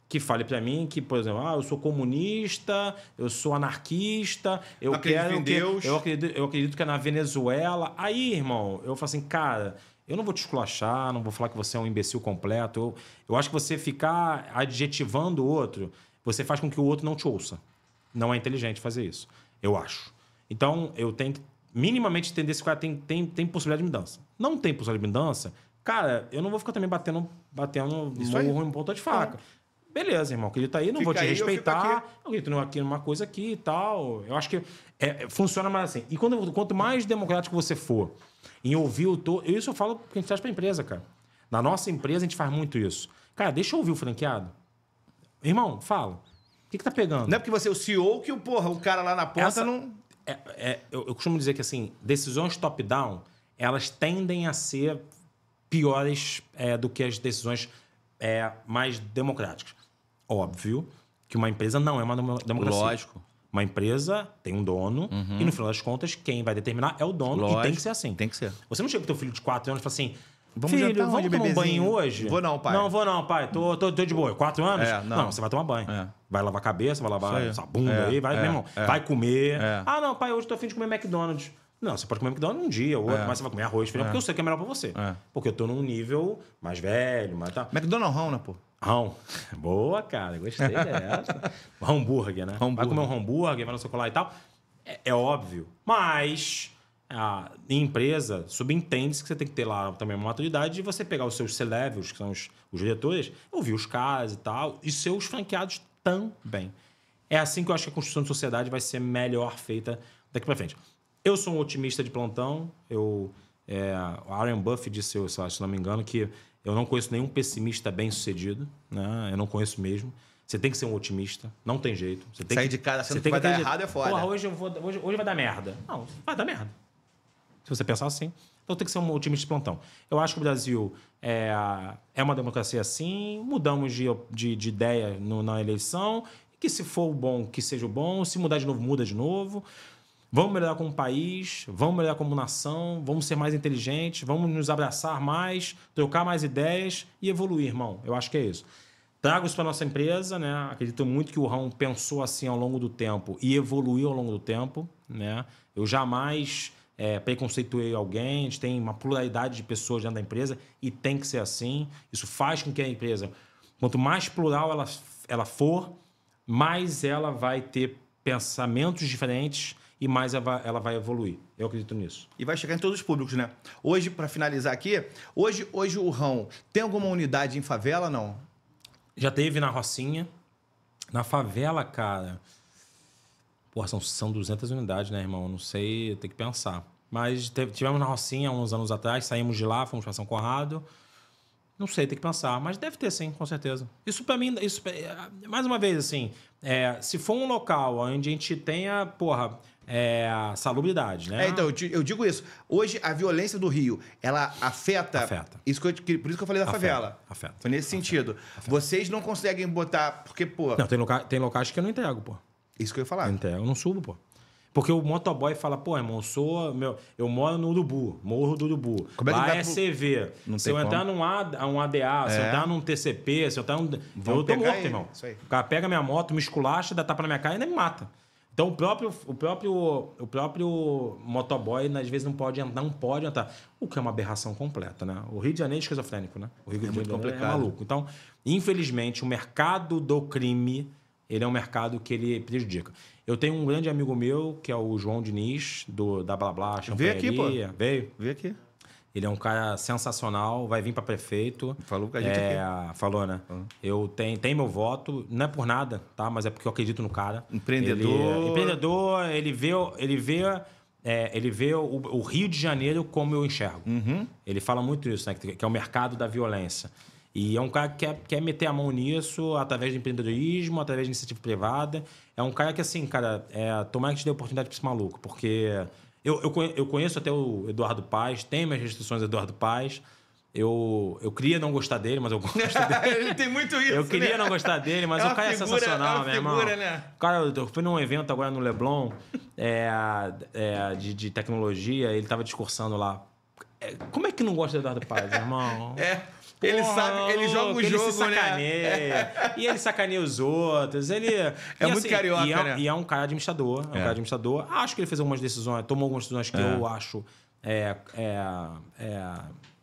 que fale para mim que, por exemplo, ah, eu sou comunista, eu sou anarquista, eu acredito quero. Em Deus. eu, acredito, eu acredito que é na Venezuela. Aí, irmão, eu falo assim, cara, eu não vou te esculachar, não vou falar que você é um imbecil completo. Eu, eu acho que você ficar adjetivando o outro, você faz com que o outro não te ouça. Não é inteligente fazer isso, eu acho. Então, eu tenho que minimamente entender se o cara tem, tem, tem possibilidade de mudança. Não tem possibilidade de mudança, cara, eu não vou ficar também batendo, batendo Isso morro em ponta de faca. É. Beleza, irmão, acredita tá aí, não fica vou te aí, respeitar. Eu acredito aqui numa coisa aqui e tal. Eu acho que é, é, funciona mais assim. E quando, quanto mais democrático você for em ouvir o todo. Isso eu falo porque a gente faz pra empresa, cara. Na nossa empresa a gente faz muito isso. Cara, deixa eu ouvir o franqueado. Irmão, fala. O que, que tá pegando? Não é porque você é o CEO que o, porra, o cara lá na ponta Essa, não. É, é, eu, eu costumo dizer que assim, decisões top-down, elas tendem a ser piores é, do que as decisões é, mais democráticas óbvio que uma empresa não é uma democracia. Lógico. Uma empresa tem um dono uhum. e, no final das contas, quem vai determinar é o dono Lógico, e tem que ser assim. Tem que ser. Você não chega pro teu filho de 4 anos e fala assim... Vamos filho, vamos tomar um banho hoje? Vou não, pai. Não, vou não, pai. Tô, tô, tô de boa. Quatro anos? É, não. não. você vai tomar banho. É. Vai lavar a cabeça, vai lavar essa bunda é, aí, vai, é, meu irmão. É. Vai comer. É. Ah, não, pai, hoje eu tô afim de comer McDonald's. Não, você pode comer McDonald's um dia ou outro, mas você vai comer arroz, feijão, porque eu sei que é melhor pra você. Porque eu tô num nível mais velho, mais tal. Tá. McDonald's né pô. Hum. Boa, cara, gostei dessa. hambúrguer, né? Hambúrguer. Vai comer um hambúrguer, vai no chocolate e tal. É, é óbvio. Mas a, em empresa subentende-se que você tem que ter lá também uma maturidade de você pegar os seus C-levels, que são os, os diretores, ouvir os caras e tal, e seus franqueados também. É assim que eu acho que a construção de sociedade vai ser melhor feita daqui para frente. Eu sou um otimista de plantão, eu... É, o Aaron Buffett disse, eu, se não me engano, que eu não conheço nenhum pessimista bem sucedido, né? Eu não conheço mesmo. Você tem que ser um otimista, não tem jeito. Você tem Sair que, de casa sendo você que vai dar errado é foda. Porra, hoje, eu vou, hoje, hoje vai dar merda. Não, vai dar merda. Se você pensar assim. Então tem que ser um otimista de plantão. Eu acho que o Brasil é, é uma democracia assim, mudamos de, de, de ideia no, na eleição, que se for o bom, que seja o bom, se mudar de novo, muda de novo. Vamos melhorar como país, vamos melhorar como nação, vamos ser mais inteligentes, vamos nos abraçar mais, trocar mais ideias e evoluir, irmão. Eu acho que é isso. Trago isso para nossa empresa, né? Acredito muito que o Rão pensou assim ao longo do tempo e evoluiu ao longo do tempo, né? Eu jamais é, preconceituei alguém, a gente tem uma pluralidade de pessoas dentro da empresa e tem que ser assim. Isso faz com que a empresa, quanto mais plural ela, ela for, mais ela vai ter pensamentos diferentes, e mais ela vai evoluir. Eu acredito nisso. E vai chegar em todos os públicos, né? Hoje, para finalizar aqui, hoje, hoje o Rão tem alguma unidade em favela, não? Já teve na Rocinha. Na favela, cara. Porra, são, são 200 unidades, né, irmão? não sei, tem que pensar. Mas teve, tivemos na Rocinha uns anos atrás, saímos de lá, fomos para São Conrado. Não sei, tem que pensar, mas deve ter sim, com certeza. Isso para mim, isso eh, mais uma vez assim, é, se for um local onde a gente tenha, porra, é, salubridade, né? É, então, eu, eu, digo isso. Hoje, a violência do Rio, ela afeta... Afeta. Isso que eu, por isso que eu falei da afeta, favela. Afeta. Foi nesse afeta, sentido. Afeta. Vocês não conseguem botar... Porque, pô... Não, tem, loca, tem locais que eu não entrego, pô. Isso que eu ia falar. Eu, entrego, eu não subo, pô. Porque o motoboy fala, pô, irmão, sou, meu, eu moro no Urubu, morro do Urubu. Como é que Lá é pro... CV. Não se eu como. É. entrar num ADA, um ADA é. se eu entrar num TCP, se eu entrar num. Vamos eu tô morto, ele. irmão. O cara pega minha moto, me esculacha, dá tapa na minha cara e ainda me mata. Então o próprio, o próprio, o próprio motoboy né, às vezes não pode não pode entrar, o que é uma aberração completa, né? O Rio de Janeiro é esquizofrênico, né? O Rio de é Janeiro é complicado. é maluco. Então, infelizmente, o mercado do crime, ele é um mercado que ele prejudica. Eu tenho um grande amigo meu, que é o João Diniz, do, da Blá Blá Veio aqui, pô. Veio. Veio aqui. Ele é um cara sensacional, vai vir para prefeito. Falou com a gente é, aqui. Falou, né? Uhum. Eu tenho, tenho meu voto, não é por nada, tá? Mas é porque eu acredito no cara. Empreendedor. Ele, é empreendedor, ele vê, ele vê, é, ele vê o, o, Rio de Janeiro como eu enxergo. Uhum. Ele fala muito isso, né? Que é o mercado da violência. E é um cara que quer, quer meter a mão nisso através do empreendedorismo, através de iniciativa privada. É um cara que, assim, cara, é, tomara que te dê oportunidade para esse maluco, porque eu, eu, eu conheço até o Eduardo Paz, tem minhas restrições do Eduardo Paz. Eu, eu queria não gostar dele, mas eu gosto dele. Ele tem muito isso. Eu queria né? não gostar dele, mas é o cara é figura, é sensacional, é uma meu figura, irmão. Né? Cara, eu fui num evento agora no Leblon é, é, de, de tecnologia, ele tava discursando lá. É, como é que não gosta do Eduardo Paz, irmão? É ele sabe, ele joga o um jogo, ele né? sacaneia, né? e ele sacaneia os outros. Ele é e, muito assim, carioca, e é, né? E é um cara administrador, é, é um cara administrador. Acho que ele fez algumas decisões, tomou algumas decisões que é. eu acho é, é,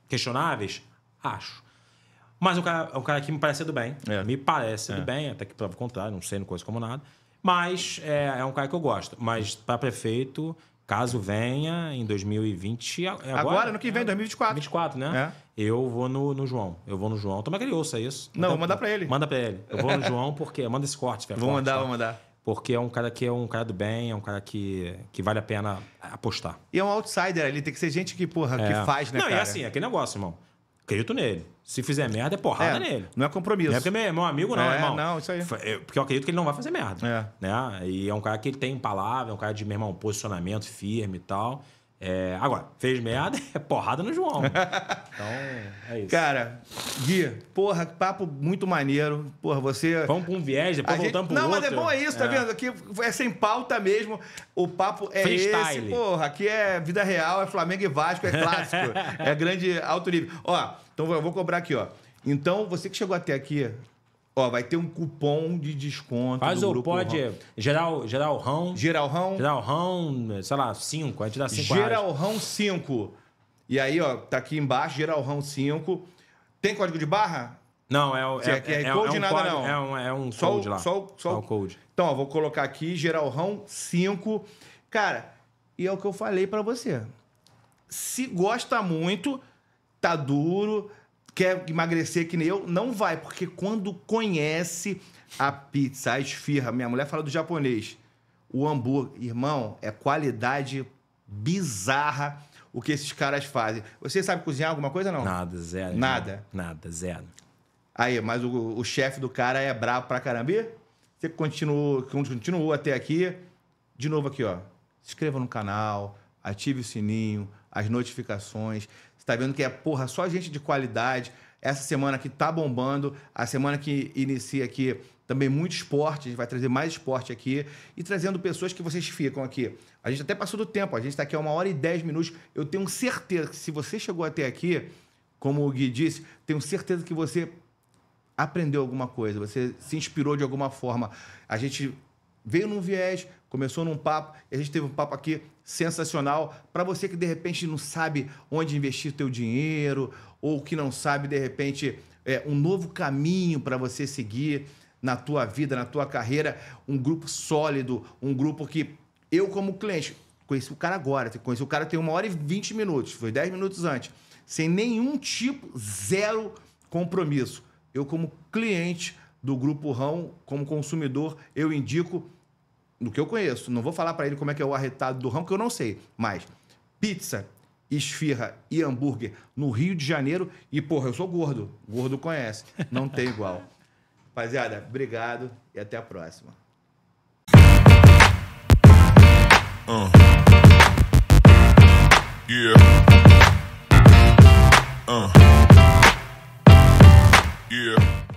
questionáveis, acho. Mas é um cara, um cara que me parece do bem. É. Me parece do bem, até que prova o contrário, não sei, não coisa como nada. Mas é, é um cara que eu gosto. Mas para prefeito, Caso venha em 2020. É agora, agora no que vem, 2024. 2024, né? É. Eu vou no, no, João. Eu vou no João. Toma que ele ouça é isso. Não, vou manda para ele. Manda para ele. Eu vou no João porque. Manda esse corte, velho. Vou mandar, tá? vou mandar. Porque é um cara que é um cara do bem, é um cara que, que vale a pena apostar. E é um outsider ali, tem que ser gente que, porra, é. que faz, né? Não, cara? é assim, é aquele negócio, irmão acredito nele. Se fizer merda, é porrada é, nele. Não é compromisso. Não é porque é meu é amigo, não, é, irmão. Não, isso aí. Porque eu acredito que ele não vai fazer merda. É. Né? E é um cara que tem palavra, é um cara de, meu irmão, posicionamento firme e tal. É, agora, fez merda, é porrada no João. Então, é isso. Cara, Gui, porra, papo muito maneiro. Porra, você. Vamos pra um viés, depois a voltamos gente... pro Não, mas é bom é isso, tá é. vendo? Aqui é sem pauta mesmo. O papo é Freestyle. esse, porra. Aqui é vida real, é Flamengo e Vasco, é clássico. é grande alto nível. Ó, então eu vou cobrar aqui, ó. Então, você que chegou até aqui, Ó, vai ter um cupom de desconto. Faz ou pode. Rão. Geral, geral Rão. Geral Rão. Geral Rão, sei lá, 5. A gente dá 5 Geral Rão 5. E aí, ó, tá aqui embaixo, Geral Rão 5. Tem código de barra? Não, é o. É, é, QR é, Code, é um nada não. É um, é um só code o, lá. Só, só, é o code. Então, ó, vou colocar aqui, Geral Rão 5. Cara, e é o que eu falei para você. Se gosta muito, tá duro, quer emagrecer que nem eu, não vai, porque quando conhece a pizza, a esfirra, minha mulher fala do japonês, o hambúrguer, irmão, é qualidade bizarra o que esses caras fazem. Você sabe cozinhar alguma coisa não? Nada, zero. Nada? Nada, zero. Aí, mas o, o chefe do cara é brabo pra caramba. E você continuou, continuou até aqui. De novo aqui, ó. Se inscreva no canal, ative o sininho, as notificações tá vendo que é, porra, só gente de qualidade. Essa semana aqui tá bombando, a semana que inicia aqui também muito esporte, a gente vai trazer mais esporte aqui e trazendo pessoas que vocês ficam aqui. A gente até passou do tempo, a gente está aqui há uma hora e dez minutos. Eu tenho certeza que se você chegou até aqui, como o Gui disse, tenho certeza que você aprendeu alguma coisa, você se inspirou de alguma forma. A gente veio num viés, Começou num papo, a gente teve um papo aqui sensacional para você que de repente não sabe onde investir teu dinheiro ou que não sabe de repente é, um novo caminho para você seguir na tua vida, na tua carreira, um grupo sólido, um grupo que eu como cliente conheci o cara agora, conheci o cara tem uma hora e vinte minutos, foi dez minutos antes, sem nenhum tipo, zero compromisso. Eu como cliente do grupo Rão, como consumidor, eu indico do que eu conheço, não vou falar para ele como é que é o arretado do ramo, que eu não sei, mas pizza, esfirra e hambúrguer no Rio de Janeiro, e porra, eu sou gordo, gordo conhece, não tem igual. Rapaziada, obrigado e até a próxima. Uh. Yeah. Uh. Yeah.